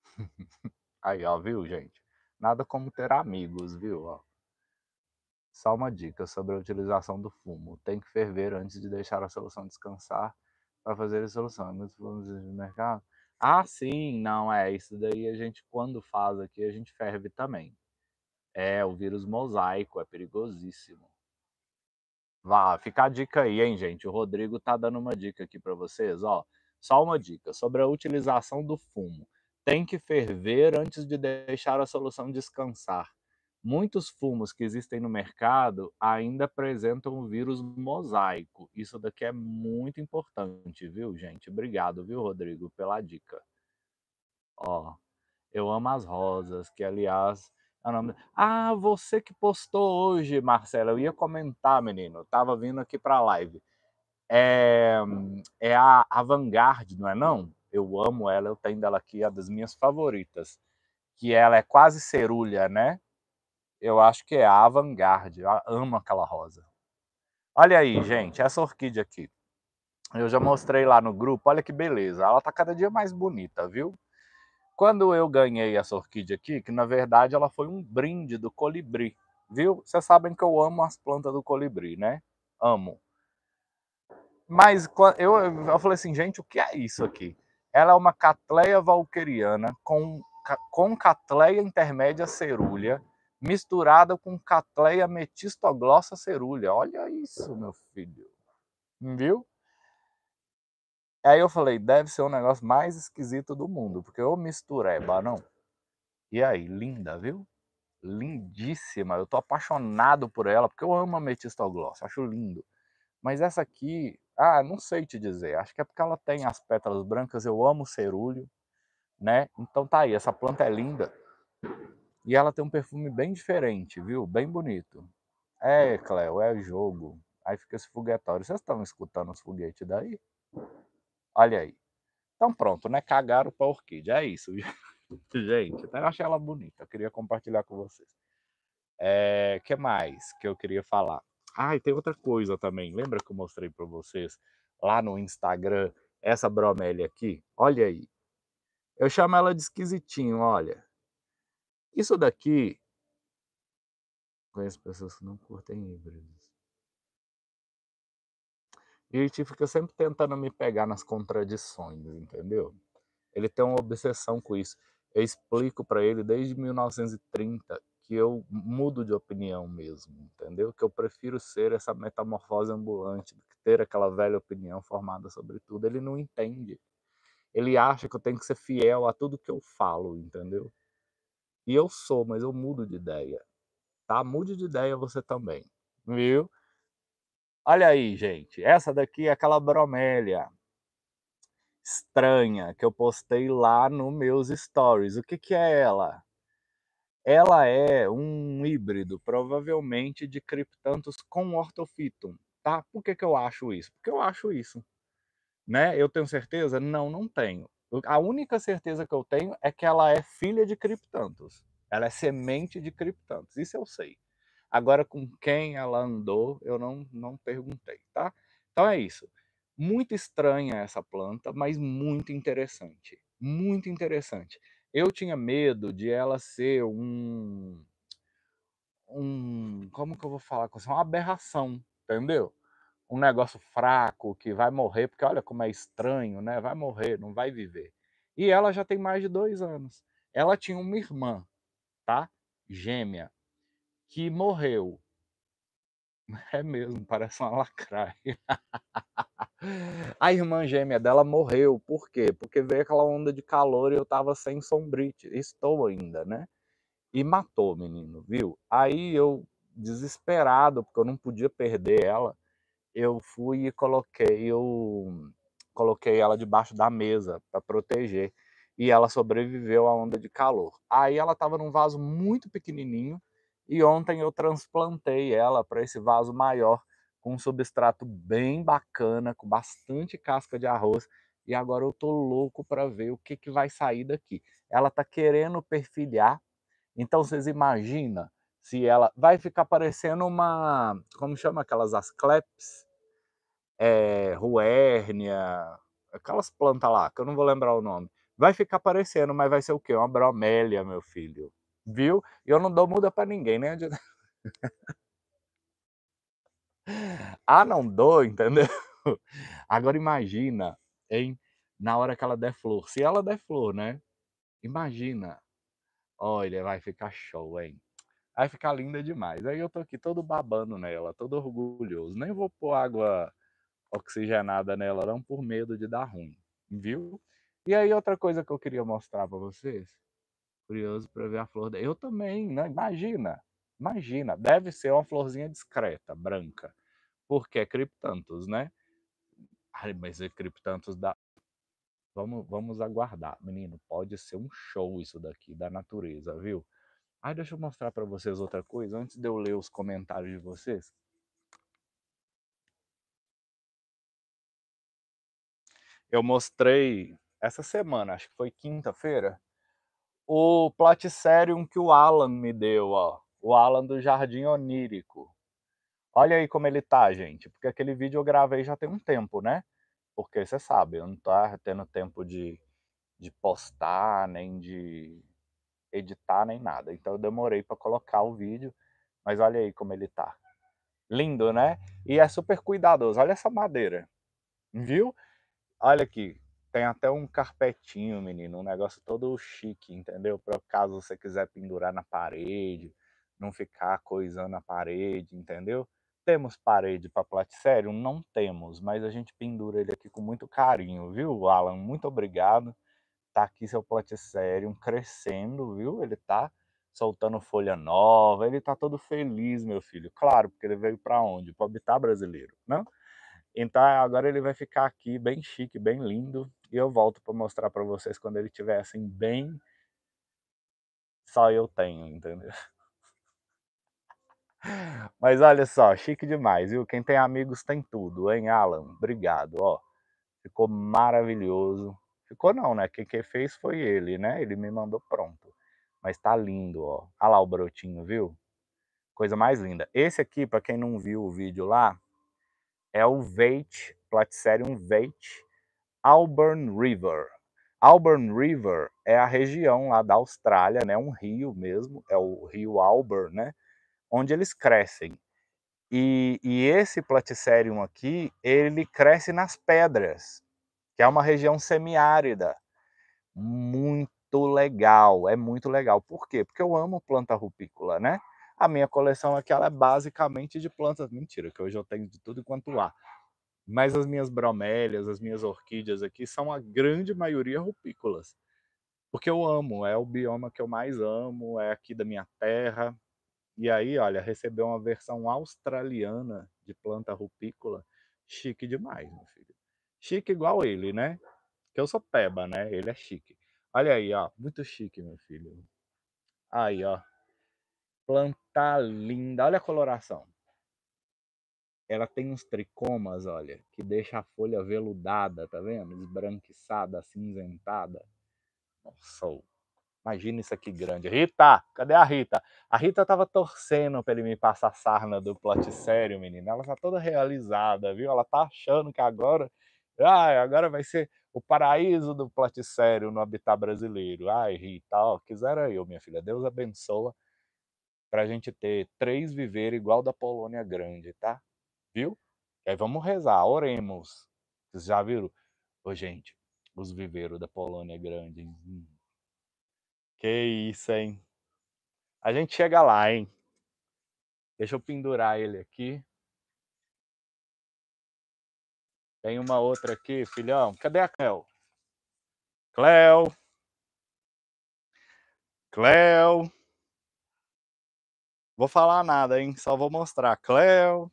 Aí, ó, viu, gente? Nada como ter amigos, viu? Ó. Só uma dica sobre a utilização do fumo. Tem que ferver antes de deixar a solução descansar para fazer a solução. É Muitos fumos de mercado ah, sim, não, é. Isso daí a gente, quando faz aqui, a gente ferve também. É, o vírus mosaico é perigosíssimo. Vá, fica a dica aí, hein, gente? O Rodrigo tá dando uma dica aqui para vocês, ó. Só uma dica sobre a utilização do fumo. Tem que ferver antes de deixar a solução descansar. Muitos fumos que existem no mercado ainda apresentam o vírus mosaico. Isso daqui é muito importante, viu, gente? Obrigado, viu, Rodrigo, pela dica. Ó, eu amo as rosas, que aliás é o nome. Ah, você que postou hoje, Marcela, eu ia comentar, menino. Tava vindo aqui para a live. É, é a, a Vanguard, não é não? Eu amo ela, eu tenho dela aqui, é das minhas favoritas. Que ela é quase cerulha, né? eu acho que é a Vanguard. Eu amo aquela rosa. Olha aí, gente, essa orquídea aqui. Eu já mostrei lá no grupo, olha que beleza. Ela tá cada dia mais bonita, viu? Quando eu ganhei essa orquídea aqui, que na verdade ela foi um brinde do colibri, viu? Vocês sabem que eu amo as plantas do colibri, né? Amo. Mas eu, eu falei assim, gente, o que é isso aqui? Ela é uma catleia valqueriana com, com catleia intermédia cerúlea misturada com Catleia metistoglossa cerúlea. Olha isso, meu filho. Viu? Aí eu falei, deve ser o um negócio mais esquisito do mundo, porque eu misturei, não. E aí, linda, viu? Lindíssima. Eu tô apaixonado por ela, porque eu amo a metistoglossa, acho lindo. Mas essa aqui, ah, não sei te dizer. Acho que é porque ela tem as pétalas brancas, eu amo cerúleo, né? Então tá aí, essa planta é linda. E ela tem um perfume bem diferente, viu? Bem bonito. É, Cleo, é jogo. Aí fica esse foguetório. Vocês estão escutando os foguetes daí? Olha aí. Então pronto, né? Cagaram pra orquídea. É isso, gente. Até eu achei ela bonita. Eu queria compartilhar com vocês. É, que mais que eu queria falar? Ah, e tem outra coisa também. Lembra que eu mostrei para vocês lá no Instagram essa bromélia aqui? Olha aí. Eu chamo ela de esquisitinho, olha. Isso daqui. Conheço pessoas que não curtem híbridos. E a gente tipo, fica sempre tentando me pegar nas contradições, entendeu? Ele tem uma obsessão com isso. Eu explico para ele desde 1930 que eu mudo de opinião mesmo, entendeu? Que eu prefiro ser essa metamorfose ambulante do que ter aquela velha opinião formada sobre tudo. Ele não entende. Ele acha que eu tenho que ser fiel a tudo que eu falo, entendeu? E eu sou, mas eu mudo de ideia. Tá? Mude de ideia você também. Viu? Olha aí, gente. Essa daqui é aquela bromélia estranha que eu postei lá no meus stories. O que, que é ela? Ela é um híbrido, provavelmente de criptantos com ortofítum, tá? Por que, que eu acho isso? Porque eu acho isso. Né? Eu tenho certeza? Não, não tenho. A única certeza que eu tenho é que ela é filha de Criptantos. Ela é semente de Criptantos. Isso eu sei. Agora, com quem ela andou, eu não, não perguntei, tá? Então é isso. Muito estranha essa planta, mas muito interessante. Muito interessante. Eu tinha medo de ela ser um. Um. Como que eu vou falar com você? Uma aberração, entendeu? um negócio fraco que vai morrer, porque olha como é estranho, né? Vai morrer, não vai viver. E ela já tem mais de dois anos. Ela tinha uma irmã, tá? Gêmea, que morreu. É mesmo, parece uma lacraia. A irmã gêmea dela morreu, por quê? Porque veio aquela onda de calor e eu tava sem sombrite, estou ainda, né? E matou o menino, viu? Aí eu, desesperado, porque eu não podia perder ela, eu fui e coloquei o coloquei ela debaixo da mesa para proteger e ela sobreviveu à onda de calor. Aí ela estava num vaso muito pequenininho e ontem eu transplantei ela para esse vaso maior com um substrato bem bacana, com bastante casca de arroz e agora eu tô louco para ver o que que vai sair daqui. Ela tá querendo perfilhar. Então vocês imagina se ela vai ficar parecendo uma, como chama aquelas asclepes é, eh, ruérnia, aquelas plantas lá, que eu não vou lembrar o nome. Vai ficar aparecendo, mas vai ser o quê? Uma bromélia, meu filho. Viu? E eu não dou muda para ninguém, né? ah, não dou, entendeu? Agora imagina, hein? Na hora que ela der flor. Se ela der flor, né? Imagina. Olha, vai ficar show, hein? Vai ficar linda demais. Aí eu tô aqui todo babando nela, todo orgulhoso. Nem vou pôr água oxigenada nela não por medo de dar ruim, viu? E aí outra coisa que eu queria mostrar para vocês, curioso para ver a flor dela. Eu também, né? imagina, imagina, deve ser uma florzinha discreta, branca, porque é criptantos, né? Ai, mas é criptantos da Vamos, vamos aguardar, menino. Pode ser um show isso daqui da natureza, viu? Ai, deixa eu mostrar para vocês outra coisa antes de eu ler os comentários de vocês. eu mostrei essa semana, acho que foi quinta-feira, o Platicerium que o Alan me deu, ó. O Alan do Jardim Onírico. Olha aí como ele tá, gente. Porque aquele vídeo eu gravei já tem um tempo, né? Porque você sabe, eu não tô tá tendo tempo de, de postar, nem de editar, nem nada. Então eu demorei para colocar o vídeo. Mas olha aí como ele tá. Lindo, né? E é super cuidadoso. Olha essa madeira. Viu? Olha aqui, tem até um carpetinho, menino, um negócio todo chique, entendeu? Para caso você quiser pendurar na parede, não ficar coisando a parede, entendeu? Temos parede para platicério? Não temos, mas a gente pendura ele aqui com muito carinho, viu, Alan? Muito obrigado. Tá aqui seu platicério crescendo, viu? Ele tá soltando folha nova, ele tá todo feliz, meu filho. Claro, porque ele veio para onde? Para habitar brasileiro, né? Então agora ele vai ficar aqui bem chique, bem lindo, e eu volto para mostrar para vocês quando ele tiver assim bem só eu tenho, entendeu? Mas olha só, chique demais, viu? Quem tem amigos tem tudo, hein, Alan? Obrigado, ó. Ficou maravilhoso. Ficou não, né? Quem, que fez foi ele, né? Ele me mandou pronto. Mas tá lindo, ó. Olha lá o brotinho, viu? Coisa mais linda. Esse aqui, para quem não viu o vídeo lá, é o Veit, Platycerium Veit, Auburn River. Auburn River é a região lá da Austrália, né, um rio mesmo, é o rio Auburn, né, onde eles crescem. E, e esse Platycerium aqui, ele cresce nas pedras, que é uma região semiárida. Muito legal, é muito legal. Por quê? Porque eu amo planta rupícola, né? A minha coleção aqui ela é basicamente de plantas. Mentira, que hoje eu tenho de tudo quanto há. Mas as minhas bromélias, as minhas orquídeas aqui são a grande maioria rupícolas. Porque eu amo, é o bioma que eu mais amo, é aqui da minha terra. E aí, olha, recebeu uma versão australiana de planta rupícola. Chique demais, meu filho. Chique igual ele, né? Que eu sou peba, né? Ele é chique. Olha aí, ó. Muito chique, meu filho. Aí, ó. Planta linda. Olha a coloração. Ela tem uns tricomas, olha, que deixa a folha veludada, tá vendo? Esbranquiçada, cinzentada. Nossa, imagina isso aqui grande. Rita, cadê a Rita? A Rita tava torcendo pra ele me passar sarna do platicério, menina. Ela tá toda realizada, viu? Ela tá achando que agora Ai, agora vai ser o paraíso do platicério no habitat brasileiro. Ai, Rita, ó, quisera eu, minha filha. Deus abençoa para a gente ter três viver igual da Polônia Grande, tá? Viu? E aí vamos rezar, oremos. Vocês já viram? Ô, gente, os viveiros da Polônia Grande. Hum. Que isso, hein? A gente chega lá, hein? Deixa eu pendurar ele aqui. Tem uma outra aqui, filhão. Cadê a Cleo? Cleo. Cleo. Vou falar nada, hein? Só vou mostrar. Cleo.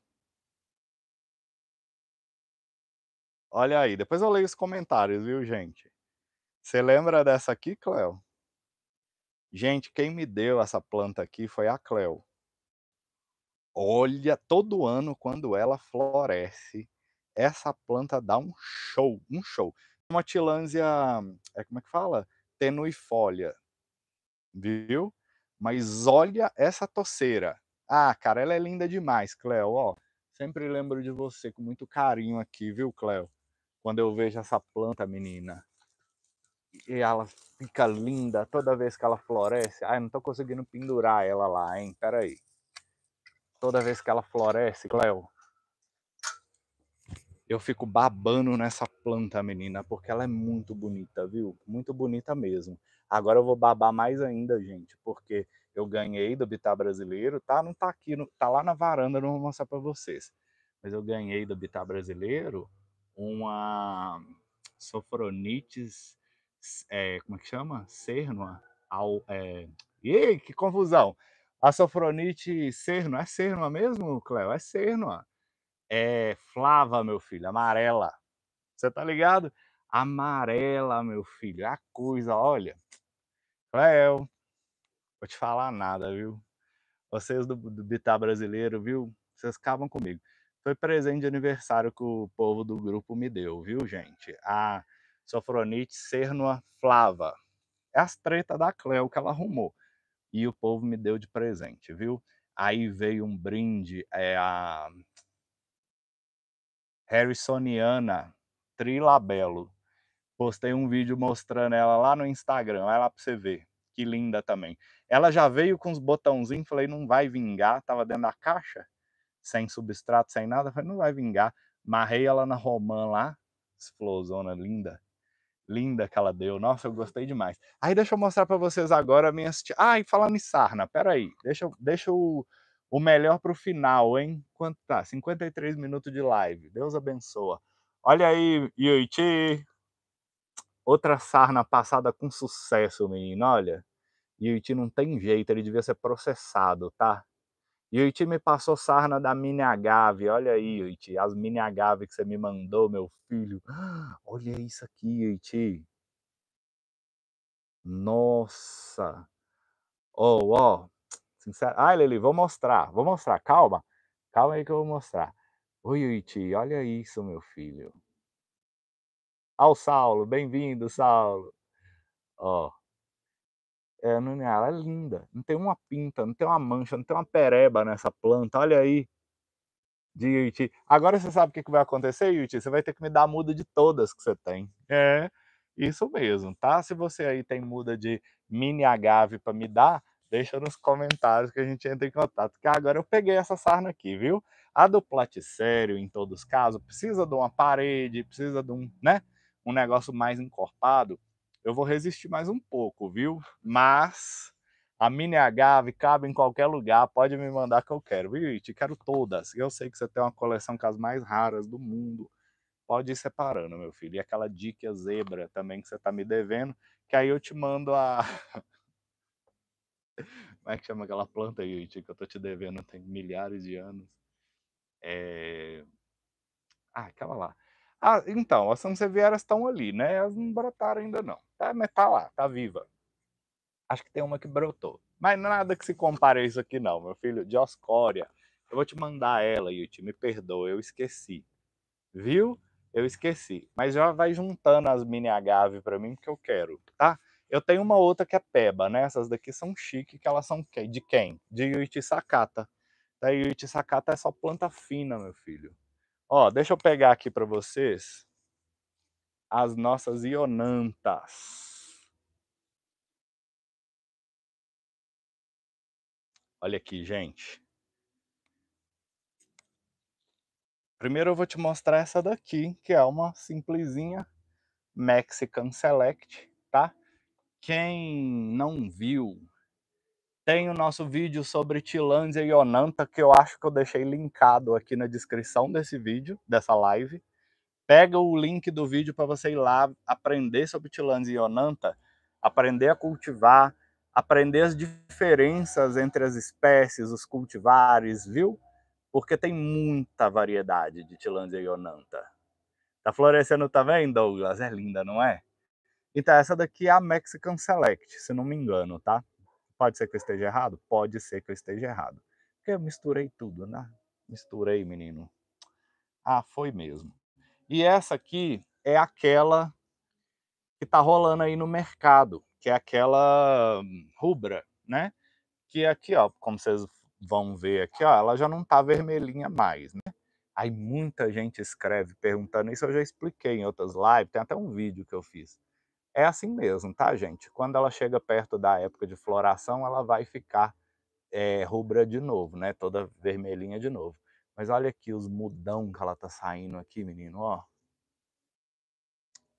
Olha aí, depois eu leio os comentários, viu, gente? Você lembra dessa aqui, Cleo? Gente, quem me deu essa planta aqui foi a Cleo. Olha, todo ano quando ela floresce, essa planta dá um show, um show. Uma tilânsia, é como é que fala? Tenuifólia, viu? Mas olha essa toceira. Ah, cara, ela é linda demais, Cleo. Ó, sempre lembro de você com muito carinho aqui, viu, Cleo? Quando eu vejo essa planta, menina. E ela fica linda toda vez que ela floresce. Ai, não tô conseguindo pendurar ela lá, hein? Peraí. Toda vez que ela floresce, Cleo, eu fico babando nessa planta, menina, porque ela é muito bonita, viu? Muito bonita mesmo. Agora eu vou babar mais ainda, gente, porque eu ganhei do Bitar Brasileiro, tá? Não tá aqui, tá lá na varanda, não vou mostrar para vocês. Mas eu ganhei do Bitar Brasileiro uma sofronites, é, como é que chama? Cernua. Al, é... Ih, que confusão! A sofronite cernua, é cernua mesmo, Cleo? É cernua. É Flava, meu filho, amarela. Você tá ligado? Amarela, meu filho. É a coisa, olha. Cléo, vou te falar nada, viu? Vocês do, do Bitar Brasileiro, viu? Vocês acabam comigo. Foi presente de aniversário que o povo do grupo me deu, viu, gente? A Sofronite Cernua Flava. É as tretas da Cléo que ela arrumou. E o povo me deu de presente, viu? Aí veio um brinde, é, a Harrisoniana Trilabelo. Postei um vídeo mostrando ela lá no Instagram, vai lá para você ver. Que linda também. Ela já veio com os botãozinhos, falei, não vai vingar, tava dentro da caixa, sem substrato, sem nada, falei, não vai vingar. Marrei ela na romã lá, explosona linda. Linda que ela deu. Nossa, eu gostei demais. Aí deixa eu mostrar para vocês agora a minha... Ai, falando em sarna, peraí. Deixa, deixa eu o melhor para o final, hein? Quanto tá? 53 minutos de live. Deus abençoa. Olha aí, Yuichi. Outra sarna passada com sucesso, menino. Olha, Yuichi não tem jeito, ele devia ser processado, tá? Yuichi me passou sarna da mini agave. Olha aí, Yuichi, as mini agave que você me mandou, meu filho. Olha isso aqui, Yuichi. Nossa. Oh, ó, oh. Sincero. Ah, Lili, vou mostrar, vou mostrar. Calma, calma aí que eu vou mostrar. Oi, Uiti, olha isso, meu filho. Ao Saulo, bem-vindo, Saulo. Ó. Oh. É, ela é linda. Não tem uma pinta, não tem uma mancha, não tem uma pereba nessa planta. Olha aí. De Yuti. Agora você sabe o que, que vai acontecer, Yuti? Você vai ter que me dar a muda de todas que você tem. É, isso mesmo, tá? Se você aí tem muda de mini agave para me dar, Deixa nos comentários que a gente entra em contato. Que agora eu peguei essa sarna aqui, viu? A do platicério, em todos os casos, precisa de uma parede, precisa de um, né? Um negócio mais encorpado. Eu vou resistir mais um pouco, viu? Mas a mini agave cabe em qualquer lugar, pode me mandar que eu quero. Viu? Te quero todas. Eu sei que você tem uma coleção com as mais raras do mundo pode ir separando, meu filho. E aquela dica zebra também que você tá me devendo, que aí eu te mando a, como é que chama aquela planta, gente, que eu tô te devendo tem milhares de anos? É... Ah, aquela lá. Ah, então, as sansevieras estão ali, né? Elas não brotaram ainda não. Tá, mas tá lá, tá viva. Acho que tem uma que brotou. Mas nada que se compare a isso aqui não, meu filho. Dioscória. Eu vou te mandar ela, Yuti. Me perdoa, eu esqueci. Viu? Eu esqueci. Mas já vai juntando as mini agave para mim que eu quero, tá? Eu tenho uma outra que é peba, né? Essas daqui são chique, que elas são de quem? De Yuichi Sakata. Da tá, Yuichi Sakata é só planta fina, meu filho. Ó, deixa eu pegar aqui para vocês as nossas ionantas. Olha aqui, gente. Primeiro eu vou te mostrar essa daqui, que é uma simplesinha Mexican Select, tá? Quem não viu, tem o nosso vídeo sobre Tilândia e Onanta, que eu acho que eu deixei linkado aqui na descrição desse vídeo, dessa live. Pega o link do vídeo para você ir lá aprender sobre Tilândia e Onanta, aprender a cultivar, aprender as diferenças entre as espécies, os cultivares, viu? Porque tem muita variedade de Tilândia e Onanta. Tá florescendo também, Douglas? É linda, não é? Então, essa daqui é a Mexican Select, se não me engano, tá? Pode ser que eu esteja errado? Pode ser que eu esteja errado. Porque eu misturei tudo, né? Misturei, menino. Ah, foi mesmo. E essa aqui é aquela que tá rolando aí no mercado, que é aquela hum, rubra, né? Que é aqui, ó, como vocês vão ver aqui, ó, ela já não tá vermelhinha mais, né? Aí muita gente escreve perguntando isso, eu já expliquei em outras lives, tem até um vídeo que eu fiz. É assim mesmo, tá, gente? Quando ela chega perto da época de floração, ela vai ficar é, rubra de novo, né? Toda vermelhinha de novo. Mas olha aqui os mudão que ela tá saindo aqui, menino, ó.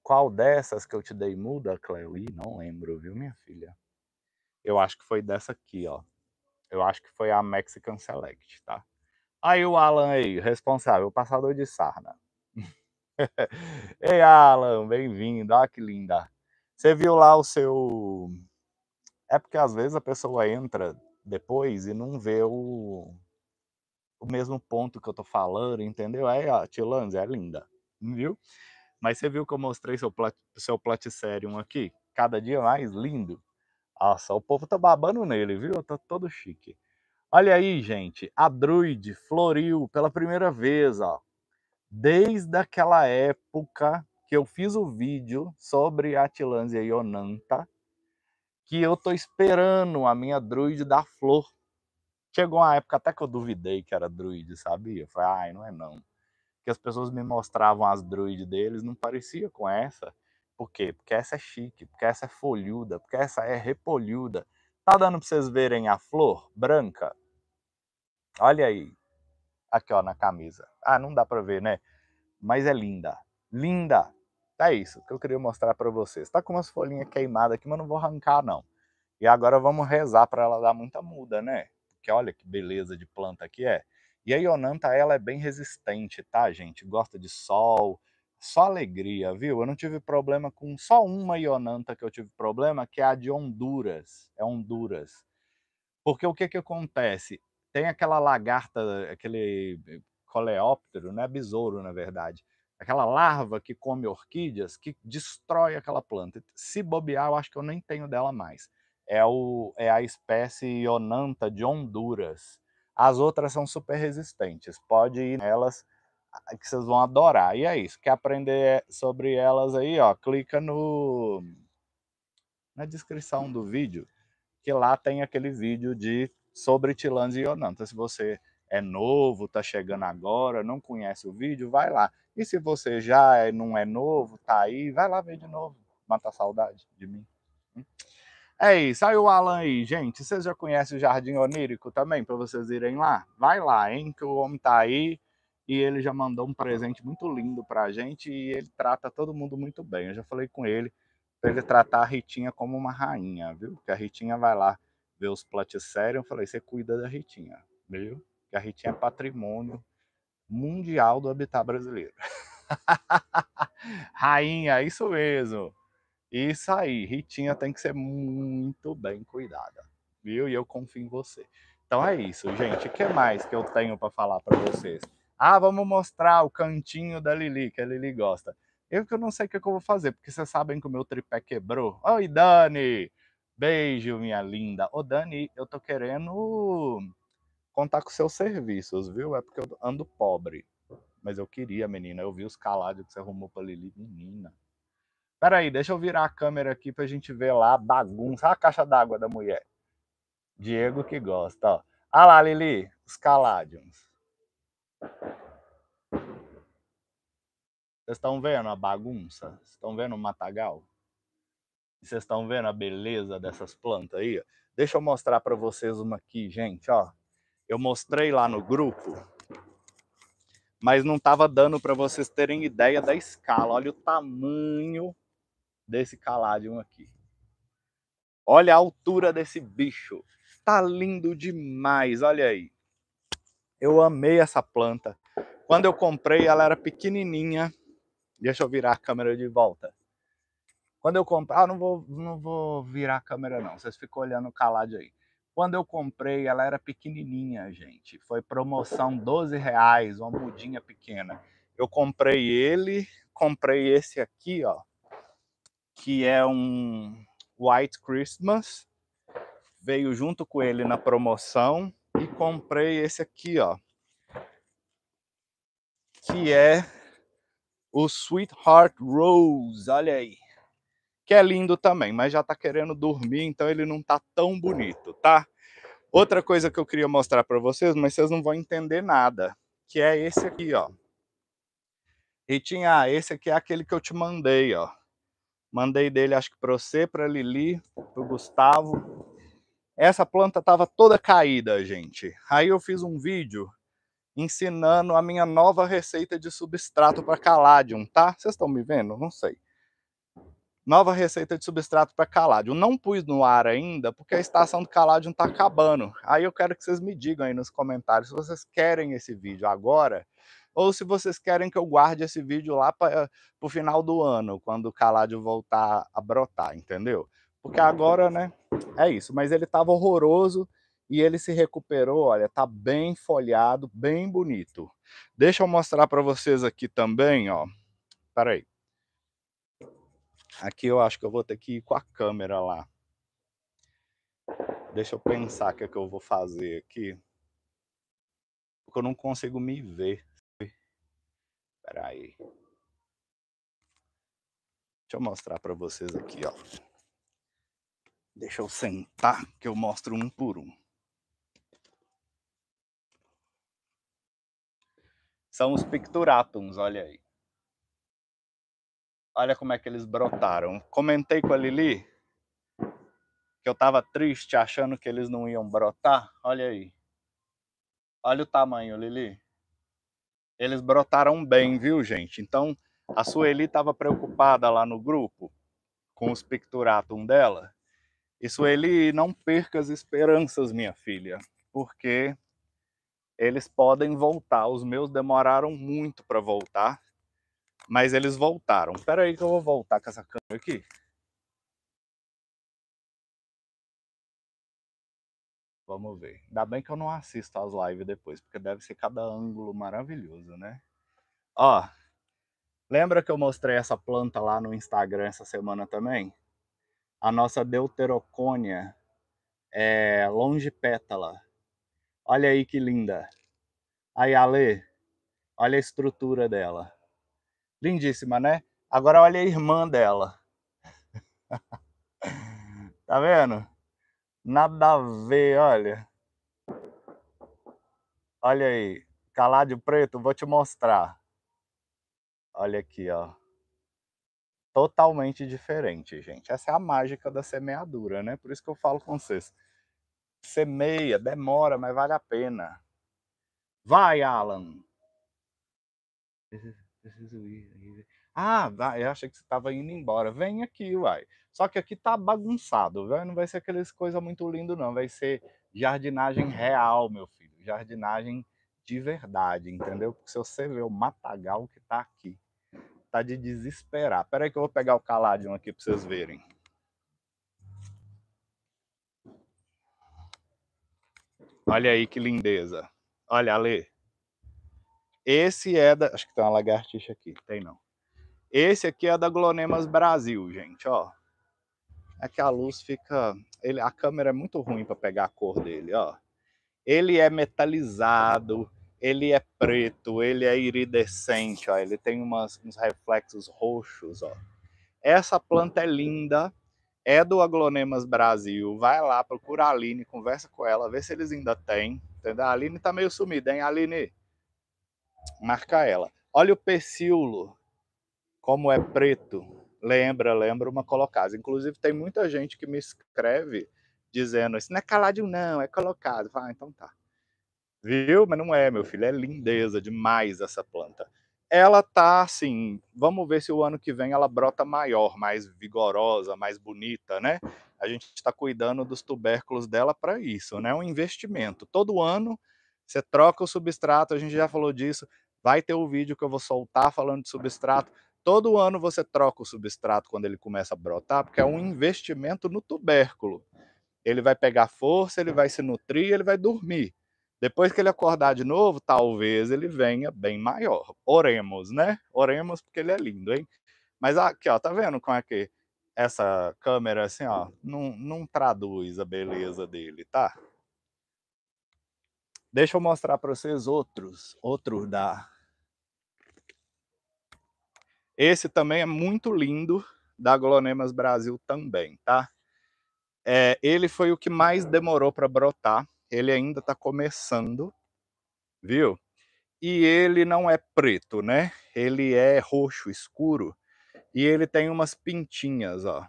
Qual dessas que eu te dei muda, Cleo? Ih, não lembro, viu, minha filha? Eu acho que foi dessa aqui, ó. Eu acho que foi a Mexican Select, tá? Aí o Alan aí, responsável, passador de sarna. Ei, Alan, bem-vindo. Olha que linda. Você viu lá o seu. É porque às vezes a pessoa entra depois e não vê o, o mesmo ponto que eu tô falando, entendeu? É, a Tilandes é linda, viu? Mas você viu que eu mostrei seu, plat... seu Platicerium aqui? Cada dia mais lindo. Nossa, o povo tá babando nele, viu? Tá todo chique. Olha aí, gente. A druide floriu pela primeira vez, ó. Desde aquela época que eu fiz o vídeo sobre e Onanta, que eu tô esperando a minha druide da flor. Chegou uma época até que eu duvidei que era druide, sabia? Eu falei, ai, não é não. Que as pessoas me mostravam as druides deles, não parecia com essa. Por quê? Porque essa é chique, porque essa é folhuda, porque essa é repolhuda. Tá dando para vocês verem a flor branca? Olha aí. Aqui, ó, na camisa. Ah, não dá para ver, né? Mas é linda. Linda. É isso que eu queria mostrar para vocês. Está com umas folhinhas queimadas aqui, mas não vou arrancar não. E agora vamos rezar para ela dar muita muda, né? Porque olha que beleza de planta que é. E a Ionanta, ela é bem resistente, tá, gente? Gosta de sol, só alegria, viu? Eu não tive problema com só uma Ionanta que eu tive problema, que é a de Honduras. É Honduras. Porque o que que acontece? Tem aquela lagarta, aquele coleóptero, né? Besouro, na verdade aquela larva que come orquídeas, que destrói aquela planta. Se bobear, eu acho que eu nem tenho dela mais. É, o, é a espécie Ionanta de Honduras. As outras são super resistentes. Pode ir nelas que vocês vão adorar. E é isso. Quer aprender é, sobre elas aí, ó? Clica no na descrição do vídeo, que lá tem aquele vídeo de sobre Tilândia e Ionanta. Se você é novo, tá chegando agora, não conhece o vídeo, vai lá. E se você já é, não é novo, tá aí, vai lá ver de novo. Mata a saudade de mim. É isso, aí o Alan aí, gente, vocês já conhecem o Jardim Onírico também, para vocês irem lá? Vai lá, hein, que o homem tá aí e ele já mandou um presente muito lindo pra gente e ele trata todo mundo muito bem. Eu já falei com ele para ele tratar a Ritinha como uma rainha, viu? Que a Ritinha vai lá ver os platicérios, eu falei, você cuida da Ritinha, viu? Que a Ritinha é patrimônio mundial do habitat brasileiro. Rainha, isso mesmo. Isso aí, Ritinha tem que ser muito bem cuidada, viu? E eu confio em você. Então é isso, gente. O que mais que eu tenho para falar para vocês? Ah, vamos mostrar o cantinho da Lili, que a Lili gosta. Eu que eu não sei o que, eu vou fazer, porque vocês sabem que o meu tripé quebrou. Oi, Dani! Beijo, minha linda. Ô, Dani, eu tô querendo contar com seus serviços, viu? É porque eu ando pobre. Mas eu queria, menina. Eu vi os calados que você arrumou pra Lili. Menina. Peraí, deixa eu virar a câmera aqui pra gente ver lá a bagunça. Olha a caixa d'água da mulher. Diego que gosta, ó. Olha lá, Lili, os Caladiums. Vocês estão vendo a bagunça? Vocês estão vendo o matagal? Vocês estão vendo a beleza dessas plantas aí? Deixa eu mostrar para vocês uma aqui, gente, ó. Eu mostrei lá no grupo, mas não estava dando para vocês terem ideia da escala. Olha o tamanho desse caladium aqui. Olha a altura desse bicho. Tá lindo demais, olha aí. Eu amei essa planta. Quando eu comprei, ela era pequenininha. Deixa eu virar a câmera de volta. Quando eu comprei... Ah, não vou, não vou virar a câmera, não. Vocês ficam olhando o calado aí. Quando eu comprei, ela era pequenininha, gente. Foi promoção 12 reais, uma mudinha pequena. Eu comprei ele, comprei esse aqui, ó, que é um White Christmas. Veio junto com ele na promoção e comprei esse aqui, ó, que é o Sweetheart Rose. Olha aí que é lindo também, mas já está querendo dormir, então ele não está tão bonito, tá? Outra coisa que eu queria mostrar para vocês, mas vocês não vão entender nada, que é esse aqui, ó. E tinha, ah, esse aqui é aquele que eu te mandei, ó. Mandei dele, acho que para você, para Lili, para Gustavo. Essa planta tava toda caída, gente. Aí eu fiz um vídeo ensinando a minha nova receita de substrato para caladium, tá? Vocês estão me vendo? Não sei nova receita de substrato para caládio. Eu não pus no ar ainda, porque a estação do caládio está acabando. Aí eu quero que vocês me digam aí nos comentários se vocês querem esse vídeo agora ou se vocês querem que eu guarde esse vídeo lá para o final do ano, quando o caládio voltar a brotar, entendeu? Porque uhum. agora, né, é isso. Mas ele estava horroroso e ele se recuperou, olha, tá bem folhado, bem bonito. Deixa eu mostrar para vocês aqui também, ó. Peraí. Aqui eu acho que eu vou ter que ir com a câmera lá. Deixa eu pensar o que é que eu vou fazer aqui. Porque eu não consigo me ver. Espera aí. Deixa eu mostrar para vocês aqui, ó. Deixa eu sentar que eu mostro um por um. São os Picturatums, olha aí. Olha como é que eles brotaram. Comentei com a Lili que eu tava triste achando que eles não iam brotar. Olha aí. Olha o tamanho, Lili. Eles brotaram bem, viu, gente? Então, a Sueli estava preocupada lá no grupo com os picturatum dela. E Sueli, não perca as esperanças, minha filha, porque eles podem voltar. Os meus demoraram muito para voltar. Mas eles voltaram. Espera aí que eu vou voltar com essa câmera aqui. Vamos ver. Ainda bem que eu não assisto as lives depois, porque deve ser cada ângulo maravilhoso, né? Ó, lembra que eu mostrei essa planta lá no Instagram essa semana também? A nossa deuterocônia é longe pétala. Olha aí que linda. Aí, Ale, olha a estrutura dela. Lindíssima, né? Agora olha a irmã dela. tá vendo? Nada a ver, olha. Olha aí. Caládio preto, vou te mostrar. Olha aqui, ó. Totalmente diferente, gente. Essa é a mágica da semeadura, né? Por isso que eu falo com vocês. Semeia, demora, mas vale a pena. Vai, Alan! Preciso ir. Ah, eu achei que você estava indo embora. Vem aqui, uai. Só que aqui tá bagunçado, Não vai ser aquelas coisas muito lindo, não. Vai ser jardinagem real, meu filho. Jardinagem de verdade, entendeu? Porque se você ver o matagal que tá aqui, tá de desesperar. Peraí que eu vou pegar o caladinho aqui para vocês verem. Olha aí que lindeza. Olha, Ale. Esse é da. Acho que tem uma lagartixa aqui. Tem não. Esse aqui é da Glonemas Brasil, gente, ó. É que a luz fica. Ele, a câmera é muito ruim para pegar a cor dele, ó. Ele é metalizado, ele é preto, ele é iridescente, ó. Ele tem umas, uns reflexos roxos, ó. Essa planta é linda, é do Aglonemas Brasil. Vai lá, procura a Aline, conversa com ela, vê se eles ainda têm. Entendeu? A Aline tá meio sumida, hein, Aline? marcar ela. Olha o pecíolo, como é preto. Lembra, lembra uma colocada. Inclusive, tem muita gente que me escreve dizendo: Isso não é caladinho, não, é colocado. Ah, então tá. Viu? Mas não é, meu filho. É lindeza demais essa planta. Ela tá assim. Vamos ver se o ano que vem ela brota maior, mais vigorosa, mais bonita, né? A gente está cuidando dos tubérculos dela para isso, né? É um investimento. Todo ano você troca o substrato, a gente já falou disso. Vai ter o um vídeo que eu vou soltar falando de substrato. Todo ano você troca o substrato quando ele começa a brotar, porque é um investimento no tubérculo. Ele vai pegar força, ele vai se nutrir, ele vai dormir. Depois que ele acordar de novo, talvez ele venha bem maior. Oremos, né? Oremos porque ele é lindo, hein? Mas aqui, ó, tá vendo como é que essa câmera assim, ó, não, não traduz a beleza dele, tá? Deixa eu mostrar para vocês outros, outro da. Esse também é muito lindo, da Glonemas Brasil também, tá? É, ele foi o que mais demorou para brotar, ele ainda está começando, viu? E ele não é preto, né? Ele é roxo escuro e ele tem umas pintinhas, ó.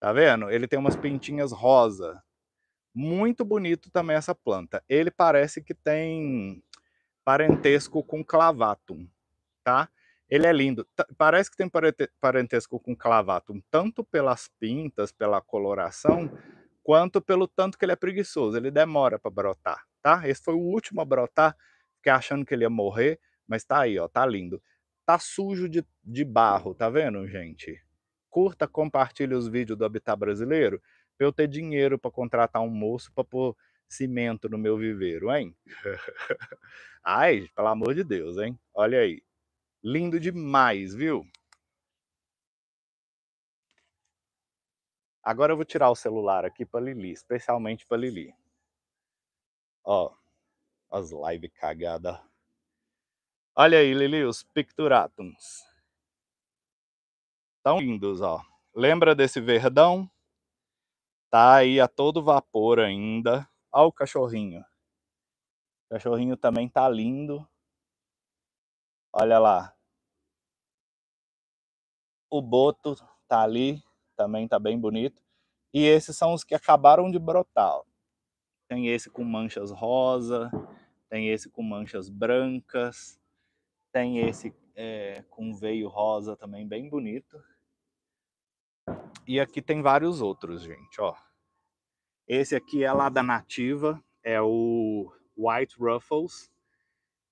Tá vendo? Ele tem umas pintinhas rosa. Muito bonito também essa planta. Ele parece que tem parentesco com clavatum, tá? Ele é lindo. parece que tem parentesco com clavatum, tanto pelas pintas, pela coloração, quanto pelo tanto que ele é preguiçoso. Ele demora para brotar, tá? Esse foi o último a brotar, fiquei achando que ele ia morrer, mas tá aí, ó, tá lindo. Tá sujo de, de barro, tá vendo, gente? Curta, compartilhe os vídeos do Habitat Brasileiro pra eu ter dinheiro para contratar um moço para pôr cimento no meu viveiro, hein? Ai, pelo amor de Deus, hein? Olha aí. Lindo demais, viu? Agora eu vou tirar o celular aqui para Lili, especialmente para Lili. Ó, as lives cagada. Olha aí, Lili, os picturatums. Tão lindos, ó. Lembra desse verdão? tá aí a todo vapor ainda. Olha o cachorrinho. O cachorrinho também tá lindo. Olha lá. O boto tá ali, também tá bem bonito. E esses são os que acabaram de brotar. Ó. Tem esse com manchas rosa, tem esse com manchas brancas, tem esse é, com veio rosa também bem bonito. E aqui tem vários outros, gente, ó. Esse aqui é lá da Nativa, é o White Ruffles.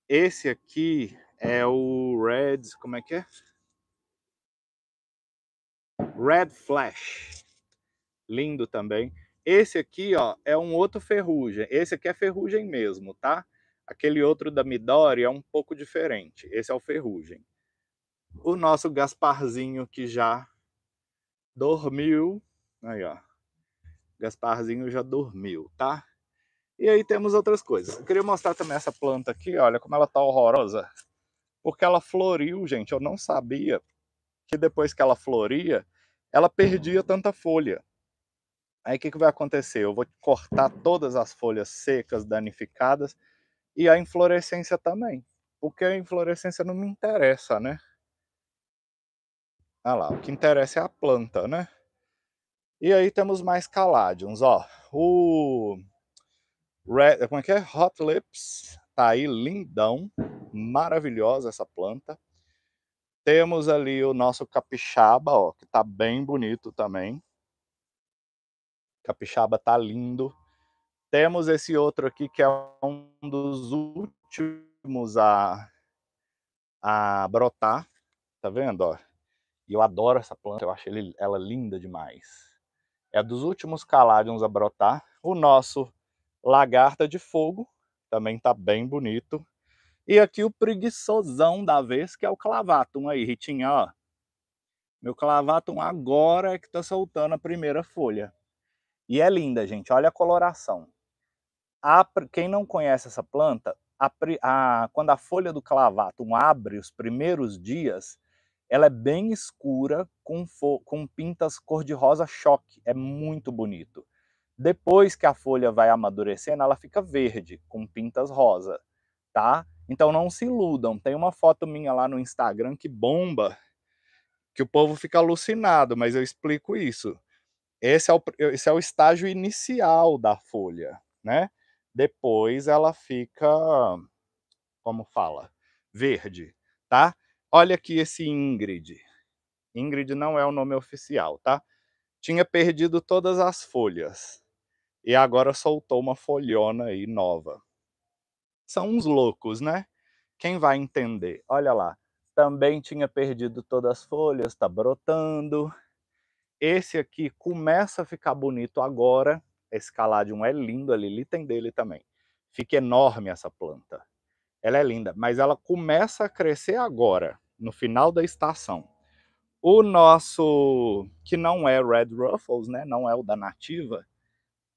Esse aqui é o Red, como é que é? Red Flash. Lindo também. Esse aqui, ó, é um outro ferrugem. Esse aqui é ferrugem mesmo, tá? Aquele outro da Midori é um pouco diferente. Esse é o ferrugem. O nosso Gasparzinho que já dormiu. Aí, ó. Gasparzinho já dormiu, tá? E aí temos outras coisas. Eu queria mostrar também essa planta aqui, olha como ela tá horrorosa. Porque ela floriu, gente. Eu não sabia que depois que ela floria, ela perdia tanta folha. Aí o que, que vai acontecer? Eu vou cortar todas as folhas secas, danificadas, e a inflorescência também. Porque a inflorescência não me interessa, né? lá, o que interessa é a planta, né? E aí temos mais caladiums, ó. O Red, como é que é? Hot Lips, tá aí lindão, maravilhosa essa planta. Temos ali o nosso capixaba, ó, que tá bem bonito também. Capixaba tá lindo. Temos esse outro aqui que é um dos últimos a, a brotar. Tá vendo, ó? E eu adoro essa planta, eu acho ele, ela linda demais. É dos últimos caladiums a brotar. O nosso lagarta de fogo também tá bem bonito. E aqui o preguiçosão da vez, que é o clavatum aí, Ritinha, ó. Meu clavatum agora é que tá soltando a primeira folha. E é linda, gente, olha a coloração. A, quem não conhece essa planta, a, a, quando a folha do clavatum abre os primeiros dias, ela é bem escura, com, com pintas cor-de-rosa choque. É muito bonito. Depois que a folha vai amadurecendo, ela fica verde, com pintas rosa, tá? Então não se iludam. Tem uma foto minha lá no Instagram que bomba, que o povo fica alucinado, mas eu explico isso. Esse é o, esse é o estágio inicial da folha, né? Depois ela fica, como fala, verde, tá? Olha aqui esse Ingrid. Ingrid não é o nome oficial, tá? Tinha perdido todas as folhas e agora soltou uma folhona aí nova. São uns loucos, né? Quem vai entender? Olha lá. Também tinha perdido todas as folhas, está brotando. Esse aqui começa a ficar bonito agora. Esse caladium é lindo, a Lili tem dele também. Fica enorme essa planta ela é linda, mas ela começa a crescer agora, no final da estação. O nosso, que não é Red Ruffles, né? Não é o da nativa,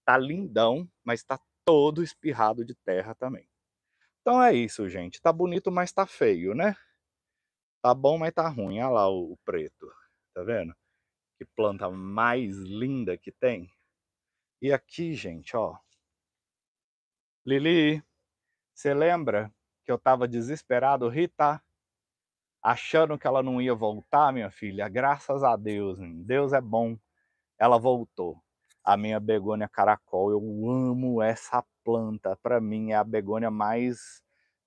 tá lindão, mas tá todo espirrado de terra também. Então é isso, gente. Tá bonito, mas tá feio, né? Tá bom, mas tá ruim. Olha lá o preto. Tá vendo? Que planta mais linda que tem. E aqui, gente, ó. Lili, você lembra que eu estava desesperado, Rita, achando que ela não ia voltar, minha filha. Graças a Deus, Deus é bom. Ela voltou. A minha begônia caracol, eu amo essa planta. Para mim é a begônia mais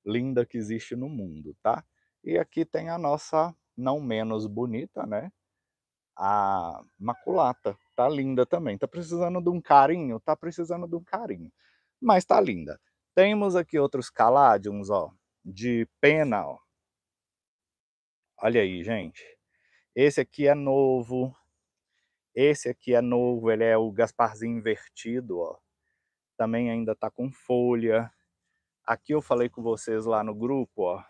linda que existe no mundo, tá? E aqui tem a nossa não menos bonita, né? A maculata. Tá linda também. Tá precisando de um carinho, tá precisando de um carinho, mas tá linda. Temos aqui outros caladiums, ó, de pena, ó. Olha aí, gente. Esse aqui é novo. Esse aqui é novo, ele é o Gasparzinho invertido, ó. Também ainda tá com folha. Aqui eu falei com vocês lá no grupo, ó.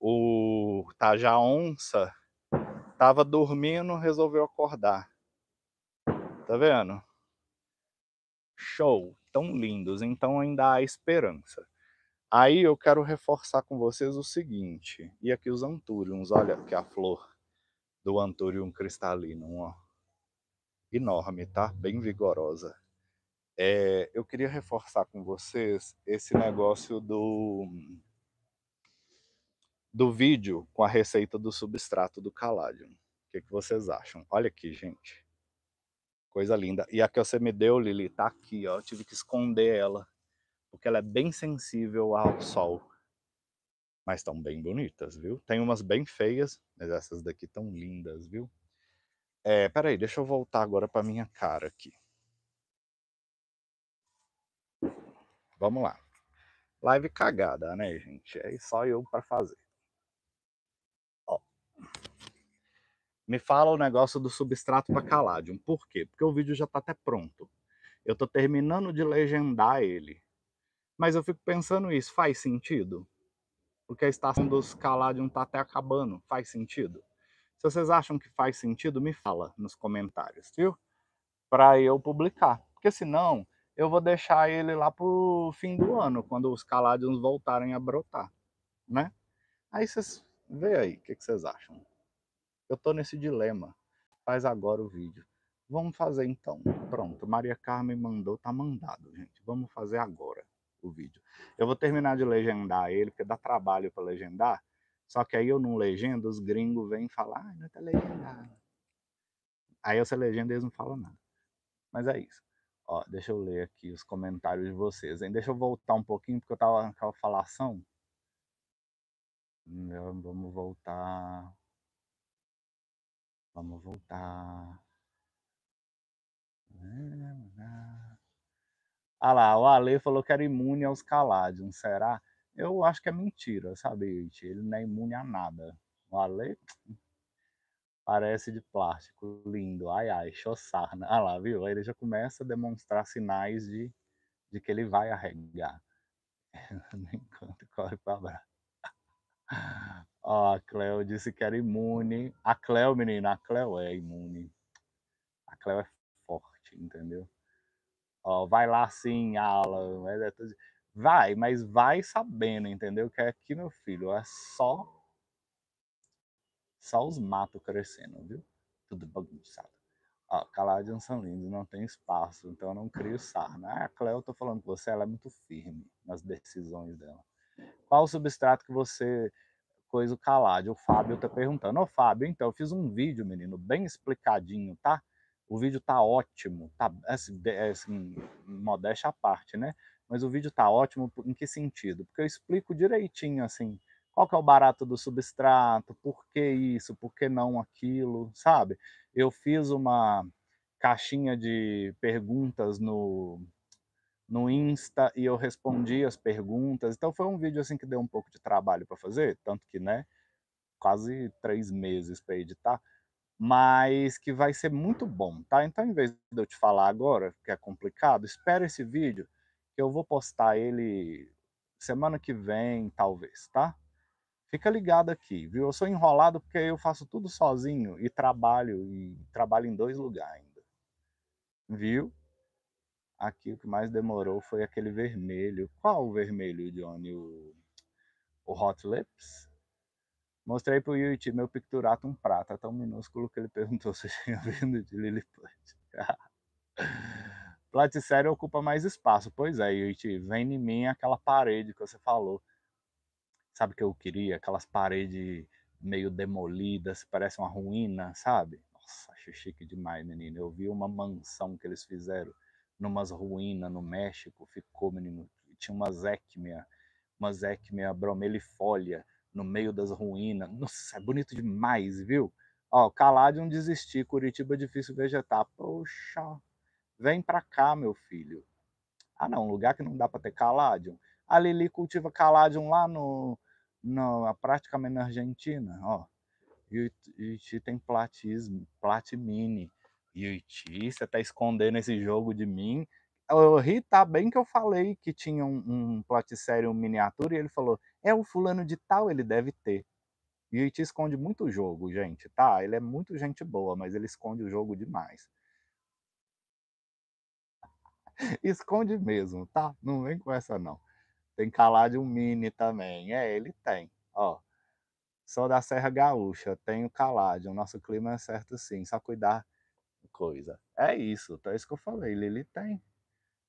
O Tajá Onça tava dormindo, resolveu acordar. Tá vendo? Show! tão lindos, então ainda há esperança. Aí eu quero reforçar com vocês o seguinte, e aqui os antúriums, olha que a flor do antúrium cristalino, ó, enorme, tá? Bem vigorosa. É, eu queria reforçar com vocês esse negócio do do vídeo com a receita do substrato do caládio. O que, que vocês acham? Olha aqui, gente. Coisa linda. E a que você me deu, Lili, tá aqui, ó. Eu tive que esconder ela, porque ela é bem sensível ao sol. Mas estão bem bonitas, viu? Tem umas bem feias, mas essas daqui estão lindas, viu? É, peraí, deixa eu voltar agora para minha cara aqui. Vamos lá. Live cagada, né, gente? É só eu para fazer. me fala o negócio do substrato para caladium. Por quê? Porque o vídeo já está até pronto. Eu estou terminando de legendar ele. Mas eu fico pensando isso, faz sentido? Porque a estação dos caladium está até acabando, faz sentido? Se vocês acham que faz sentido, me fala nos comentários, viu? Para eu publicar. Porque senão, eu vou deixar ele lá pro fim do ano, quando os caladiums voltarem a brotar, né? Aí vocês veem aí o que vocês acham. Eu tô nesse dilema. Faz agora o vídeo. Vamos fazer então. Pronto, Maria Carmen mandou, tá mandado, gente. Vamos fazer agora o vídeo. Eu vou terminar de legendar ele, porque dá trabalho para legendar. Só que aí eu não legendo, os gringos vêm falar, ah, não tá é legendado. Aí essa legenda eles não falam nada. Mas é isso. Ó, deixa eu ler aqui os comentários de vocês. Hein? Deixa eu voltar um pouquinho, porque eu tava naquela falação. Hum, vamos voltar. Vamos voltar. Ah lá, o Ale falou que era imune aos caládios, será? Eu acho que é mentira, sabe, gente? Ele não é imune a nada. O Ale parece de plástico, lindo. Ai, ai, chossarna. Né? Ah lá, viu? Aí ele já começa a demonstrar sinais de, de que ele vai arregar. Enquanto corre para abraço. Ó, a Cleo disse que era imune. A Cleo, menina, a Cleo é imune. A Cleo é forte, entendeu? Ó, vai lá sim, Alan. É vai, mas vai sabendo, entendeu? Que aqui, meu filho, é só. Só os matos crescendo, viu? Tudo bagunçado. Ó, Caladian são lindos, não tem espaço, então eu não crio sarna. Ah, a Cleo, eu tô falando com você, ela é muito firme nas decisões dela qual o substrato que você coisa o calade. O Fábio tá perguntando, ô Fábio, então eu fiz um vídeo, menino, bem explicadinho, tá? O vídeo tá ótimo, tá assim, é, assim, modéstia à parte, né? Mas o vídeo tá ótimo em que sentido? Porque eu explico direitinho assim, qual que é o barato do substrato, por que isso, por que não aquilo, sabe? Eu fiz uma caixinha de perguntas no no Insta e eu respondi as perguntas. Então foi um vídeo assim que deu um pouco de trabalho para fazer, tanto que, né, quase três meses para editar, mas que vai ser muito bom, tá? Então, em vez de eu te falar agora, que é complicado, espera esse vídeo, que eu vou postar ele semana que vem, talvez, tá? Fica ligado aqui, viu? Eu sou enrolado porque eu faço tudo sozinho e trabalho, e trabalho em dois lugares ainda, viu? Aqui o que mais demorou foi aquele vermelho. Qual o vermelho, Johnny? O, o Hot Lips? Mostrei pro Yuichi meu picturato, um prata, tão minúsculo que ele perguntou se eu tinha vindo de Lilliput. Platicério ocupa mais espaço. Pois é, Yuichi, vem em mim aquela parede que você falou. Sabe o que eu queria? Aquelas paredes meio demolidas, parece uma ruína, sabe? Nossa, achei chique demais, menino. Eu vi uma mansão que eles fizeram numas ruínas no México, ficou, menino, tinha uma zecmia, uma zecmia bromelifólia no meio das ruínas. Nossa, é bonito demais, viu? Ó, não desistir, Curitiba é difícil vegetar. Poxa, vem pra cá, meu filho. Ah, não, lugar que não dá para ter caládio A Lili cultiva caládio lá no, no praticamente na Argentina, ó. E, e tem platismo, platimini Yuichi, você tá escondendo esse jogo de mim. Eu ri, tá bem que eu falei que tinha um, um plot sério um miniatura, e ele falou, é o fulano de tal, ele deve ter. Yuichi esconde muito o jogo, gente, tá? Ele é muito gente boa, mas ele esconde o jogo demais. esconde mesmo, tá? Não vem com essa, não. Tem calar de um mini também. É, ele tem. Ó, sou da Serra Gaúcha, tenho Calade. O nosso clima é certo sim. Só cuidar coisa. É isso, tá isso que eu falei, Lili tem.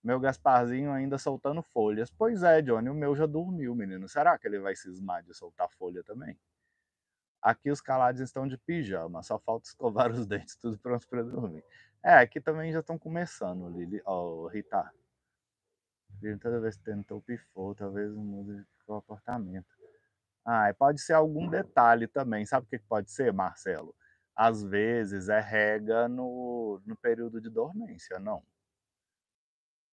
Meu Gasparzinho ainda soltando folhas. Pois é, Johnny, o meu já dormiu, menino. Será que ele vai cismar de soltar folha também? Aqui os calados estão de pijama, só falta escovar os dentes, tudo pronto para dormir. É, aqui também já estão começando, Lili. Ó, oh, Rita. Toda vez que tentou, pifou, talvez mude o apartamento. Ah, pode ser algum detalhe também. Sabe o que pode ser, Marcelo? às vezes é rega no, no período de dormência, não.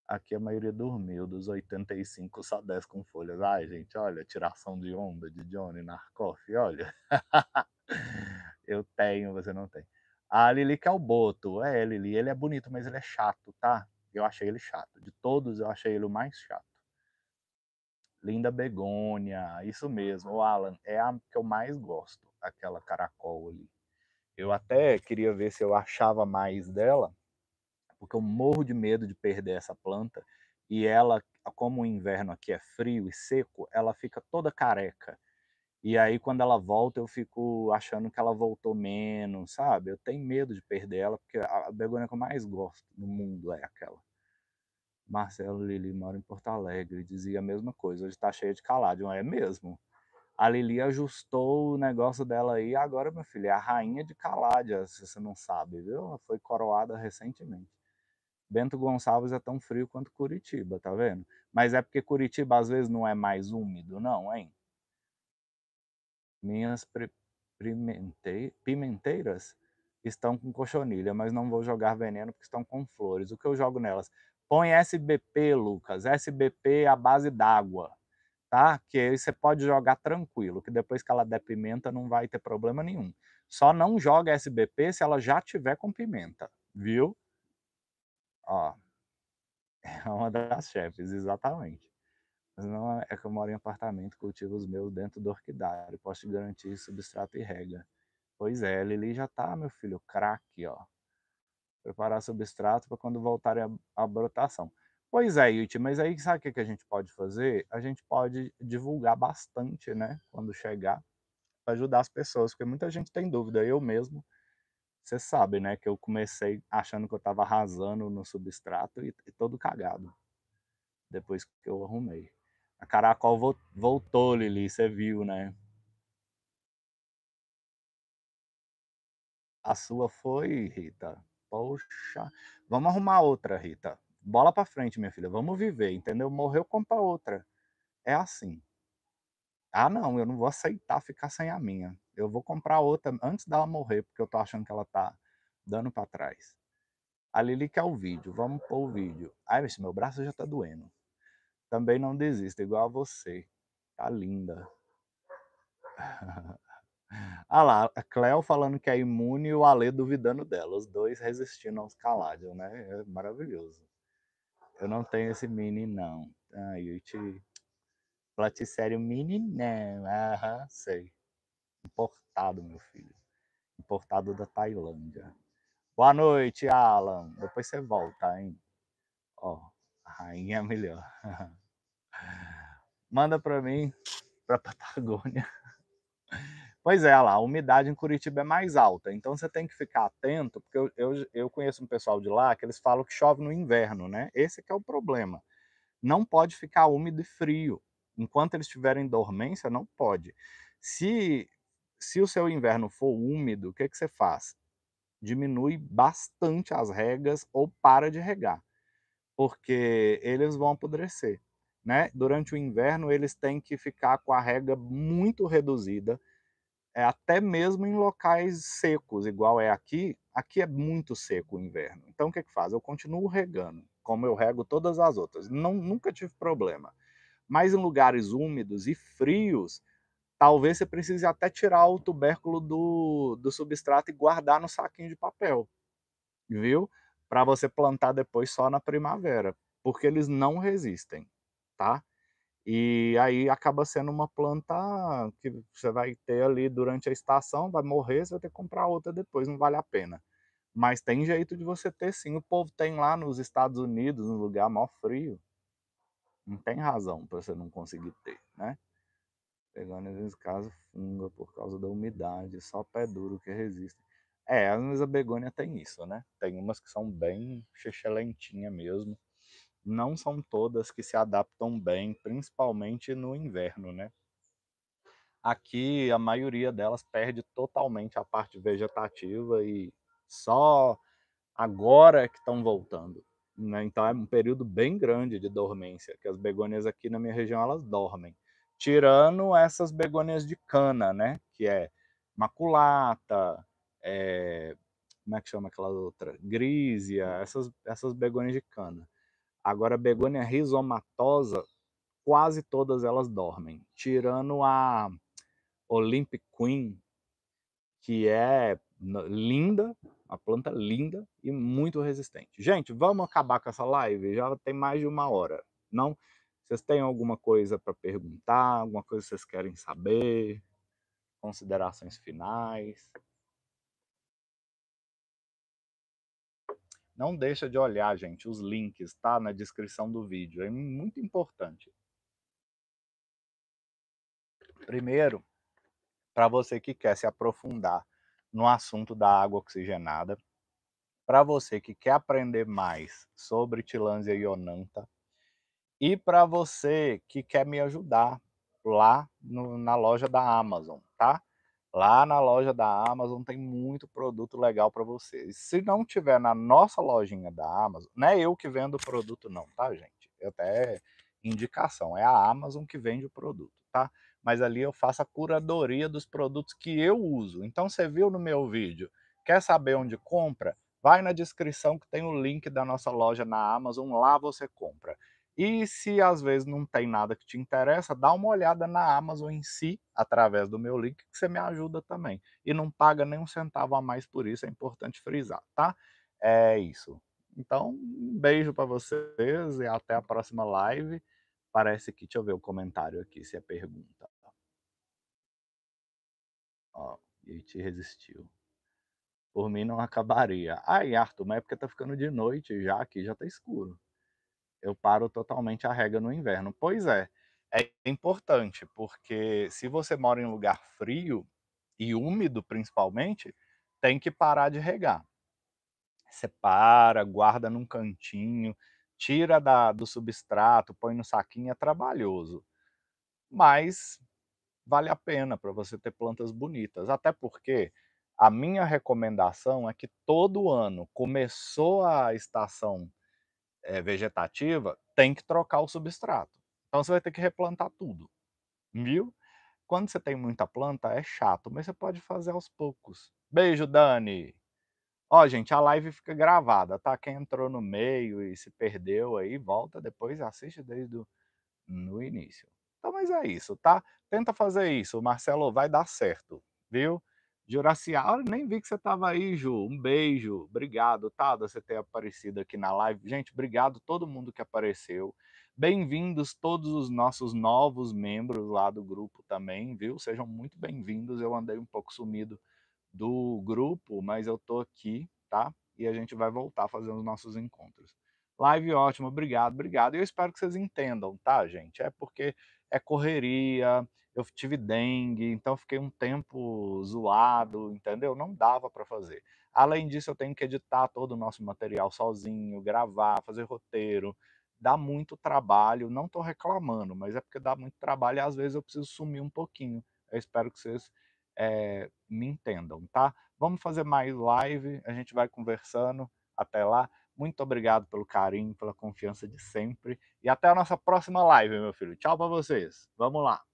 Aqui a maioria dormiu, dos 85 só 10 com folhas. Ai, gente, olha, tiração de onda de Johnny Narcoff, olha. Eu tenho, você não tem. A Lili que é o Boto. É, Lili, ele é bonito, mas ele é chato, tá? Eu achei ele chato. De todos, eu achei ele o mais chato. Linda Begônia, isso mesmo. O Alan é a que eu mais gosto, aquela caracol ali. Eu até queria ver se eu achava mais dela, porque eu morro de medo de perder essa planta. E ela, como o inverno aqui é frio e seco, ela fica toda careca. E aí, quando ela volta, eu fico achando que ela voltou menos, sabe? Eu tenho medo de perder ela, porque a begônia que eu mais gosto no mundo é aquela. Marcelo Lili mora em Porto Alegre, dizia a mesma coisa. Hoje tá cheia de calado. É mesmo a Lili ajustou o negócio dela aí. Agora, meu filho, é a rainha de Caládia, se você não sabe, viu? Ela foi coroada recentemente. Bento Gonçalves é tão frio quanto Curitiba, tá vendo? Mas é porque Curitiba às vezes não é mais úmido, não, hein? Minhas pimenteiras estão com cochonilha, mas não vou jogar veneno porque estão com flores. O que eu jogo nelas? Põe SBP, Lucas. SBP é a base d'água tá? Que aí você pode jogar tranquilo, que depois que ela der pimenta não vai ter problema nenhum. Só não joga SBP se ela já tiver com pimenta, viu? Ó, é uma das chefes, exatamente. Mas não é, é que eu moro em apartamento, cultivo os meus dentro do orquidário, posso te garantir substrato e rega. Pois é, Lili já tá, meu filho, craque, ó. Preparar substrato para quando voltarem a, a brotação. Pois é, Yuti, mas aí sabe o que que a gente pode fazer? A gente pode divulgar bastante, né, quando chegar, para ajudar as pessoas, porque muita gente tem dúvida. Eu mesmo, você sabe, né, que eu comecei achando que eu estava arrasando no substrato e, e todo cagado, depois que eu arrumei. A Caracol vo- voltou, Lili, você viu, né? A sua foi, Rita. Poxa. Vamos arrumar outra, Rita bola para frente, minha filha, vamos viver, entendeu? Morreu, compra outra. É assim. Ah, não, eu não vou aceitar ficar sem a minha. Eu vou comprar outra antes dela morrer, porque eu tô achando que ela tá dando para trás. A Lili quer o vídeo, vamos pôr o vídeo. Ai, meu braço já tá doendo. Também não desista, igual a você. Tá linda. ah lá, a Cleo falando que é imune e o Ale duvidando dela. Os dois resistindo aos calados, né? É maravilhoso. Eu não tenho esse mini, não. Ah, te. Platicério mini, não. Né? Aham, sei. Importado, meu filho. Importado da Tailândia. Boa noite, Alan. Depois você volta, hein? Ó, a rainha é melhor. Manda pra mim, pra Patagônia. Pois é, lá, a umidade em Curitiba é mais alta, então você tem que ficar atento, porque eu, eu, eu conheço um pessoal de lá que eles falam que chove no inverno, né? Esse é o problema. Não pode ficar úmido e frio. Enquanto eles estiverem em dormência, não pode. Se, se o seu inverno for úmido, o que, que você faz? Diminui bastante as regas ou para de regar, porque eles vão apodrecer. Né? Durante o inverno, eles têm que ficar com a rega muito reduzida é, até mesmo em locais secos, igual é aqui, aqui é muito seco o inverno. Então o que, é que faz? Eu continuo regando, como eu rego todas as outras. Não, nunca tive problema. Mas em lugares úmidos e frios, talvez você precise até tirar o tubérculo do, do substrato e guardar no saquinho de papel, viu? Para você plantar depois só na primavera, porque eles não resistem, tá? E aí acaba sendo uma planta que você vai ter ali durante a estação, vai morrer, você vai ter que comprar outra depois, não vale a pena. Mas tem jeito de você ter sim. O povo tem lá nos Estados Unidos, um lugar maior frio. Não tem razão para você não conseguir ter, né? Pegando nesse caso funga por causa da umidade, só pé duro que resiste. É, às vezes a begônia tem isso, né? Tem umas que são bem chechelentinha mesmo não são todas que se adaptam bem, principalmente no inverno, né? Aqui a maioria delas perde totalmente a parte vegetativa e só agora que estão voltando. Né? Então é um período bem grande de dormência, que as begônias aqui na minha região elas dormem. Tirando essas begônias de cana, né? Que é maculata, é... como é que chama aquela outra? Grísia, essas, essas begônias de cana. Agora, begônia rizomatosa, quase todas elas dormem, tirando a Olympic Queen, que é linda, uma planta linda e muito resistente. Gente, vamos acabar com essa live, já tem mais de uma hora. Não, vocês têm alguma coisa para perguntar, alguma coisa que vocês querem saber? Considerações finais? Não deixa de olhar, gente, os links, tá? Na descrição do vídeo. É muito importante. Primeiro, para você que quer se aprofundar no assunto da água oxigenada, para você que quer aprender mais sobre e onanta e para você que quer me ajudar lá no, na loja da Amazon, tá? Lá na loja da Amazon tem muito produto legal para vocês. Se não tiver na nossa lojinha da Amazon, não é eu que vendo o produto, não, tá, gente? Eu é até indicação, é a Amazon que vende o produto, tá? Mas ali eu faço a curadoria dos produtos que eu uso. Então você viu no meu vídeo, quer saber onde compra? Vai na descrição que tem o link da nossa loja na Amazon, lá você compra. E se às vezes não tem nada que te interessa, dá uma olhada na Amazon em si, através do meu link, que você me ajuda também. E não paga nem um centavo a mais por isso, é importante frisar, tá? É isso. Então, um beijo para vocês e até a próxima live. Parece que, deixa eu ver o comentário aqui, se é pergunta. Ó, e te resistiu. Por mim não acabaria. Ai, Arthur, mas é porque tá ficando de noite já, aqui já tá escuro eu paro totalmente a rega no inverno. Pois é, é importante, porque se você mora em lugar frio e úmido principalmente, tem que parar de regar. Separa, guarda num cantinho, tira da, do substrato, põe no saquinho, é trabalhoso. Mas vale a pena para você ter plantas bonitas. Até porque a minha recomendação é que todo ano começou a estação é, vegetativa, tem que trocar o substrato. Então você vai ter que replantar tudo, viu? Quando você tem muita planta, é chato, mas você pode fazer aos poucos. Beijo, Dani! Ó, gente, a live fica gravada, tá? Quem entrou no meio e se perdeu aí, volta depois e assiste desde o no início. Então, mas é isso, tá? Tenta fazer isso, Marcelo, vai dar certo, viu? Juraciá, nem vi que você estava aí, Ju. Um beijo. Obrigado, tá, você ter aparecido aqui na live. Gente, obrigado todo mundo que apareceu. Bem-vindos todos os nossos novos membros lá do grupo também, viu? Sejam muito bem-vindos. Eu andei um pouco sumido do grupo, mas eu tô aqui, tá? E a gente vai voltar fazendo os nossos encontros. Live ótima, obrigado, obrigado. E eu espero que vocês entendam, tá, gente? É porque é correria, eu tive dengue, então fiquei um tempo zoado, entendeu? Não dava para fazer. Além disso, eu tenho que editar todo o nosso material sozinho, gravar, fazer roteiro. Dá muito trabalho, não estou reclamando, mas é porque dá muito trabalho e às vezes eu preciso sumir um pouquinho. Eu espero que vocês é, me entendam, tá? Vamos fazer mais live, a gente vai conversando. Até lá. Muito obrigado pelo carinho, pela confiança de sempre. E até a nossa próxima live, meu filho. Tchau para vocês. Vamos lá.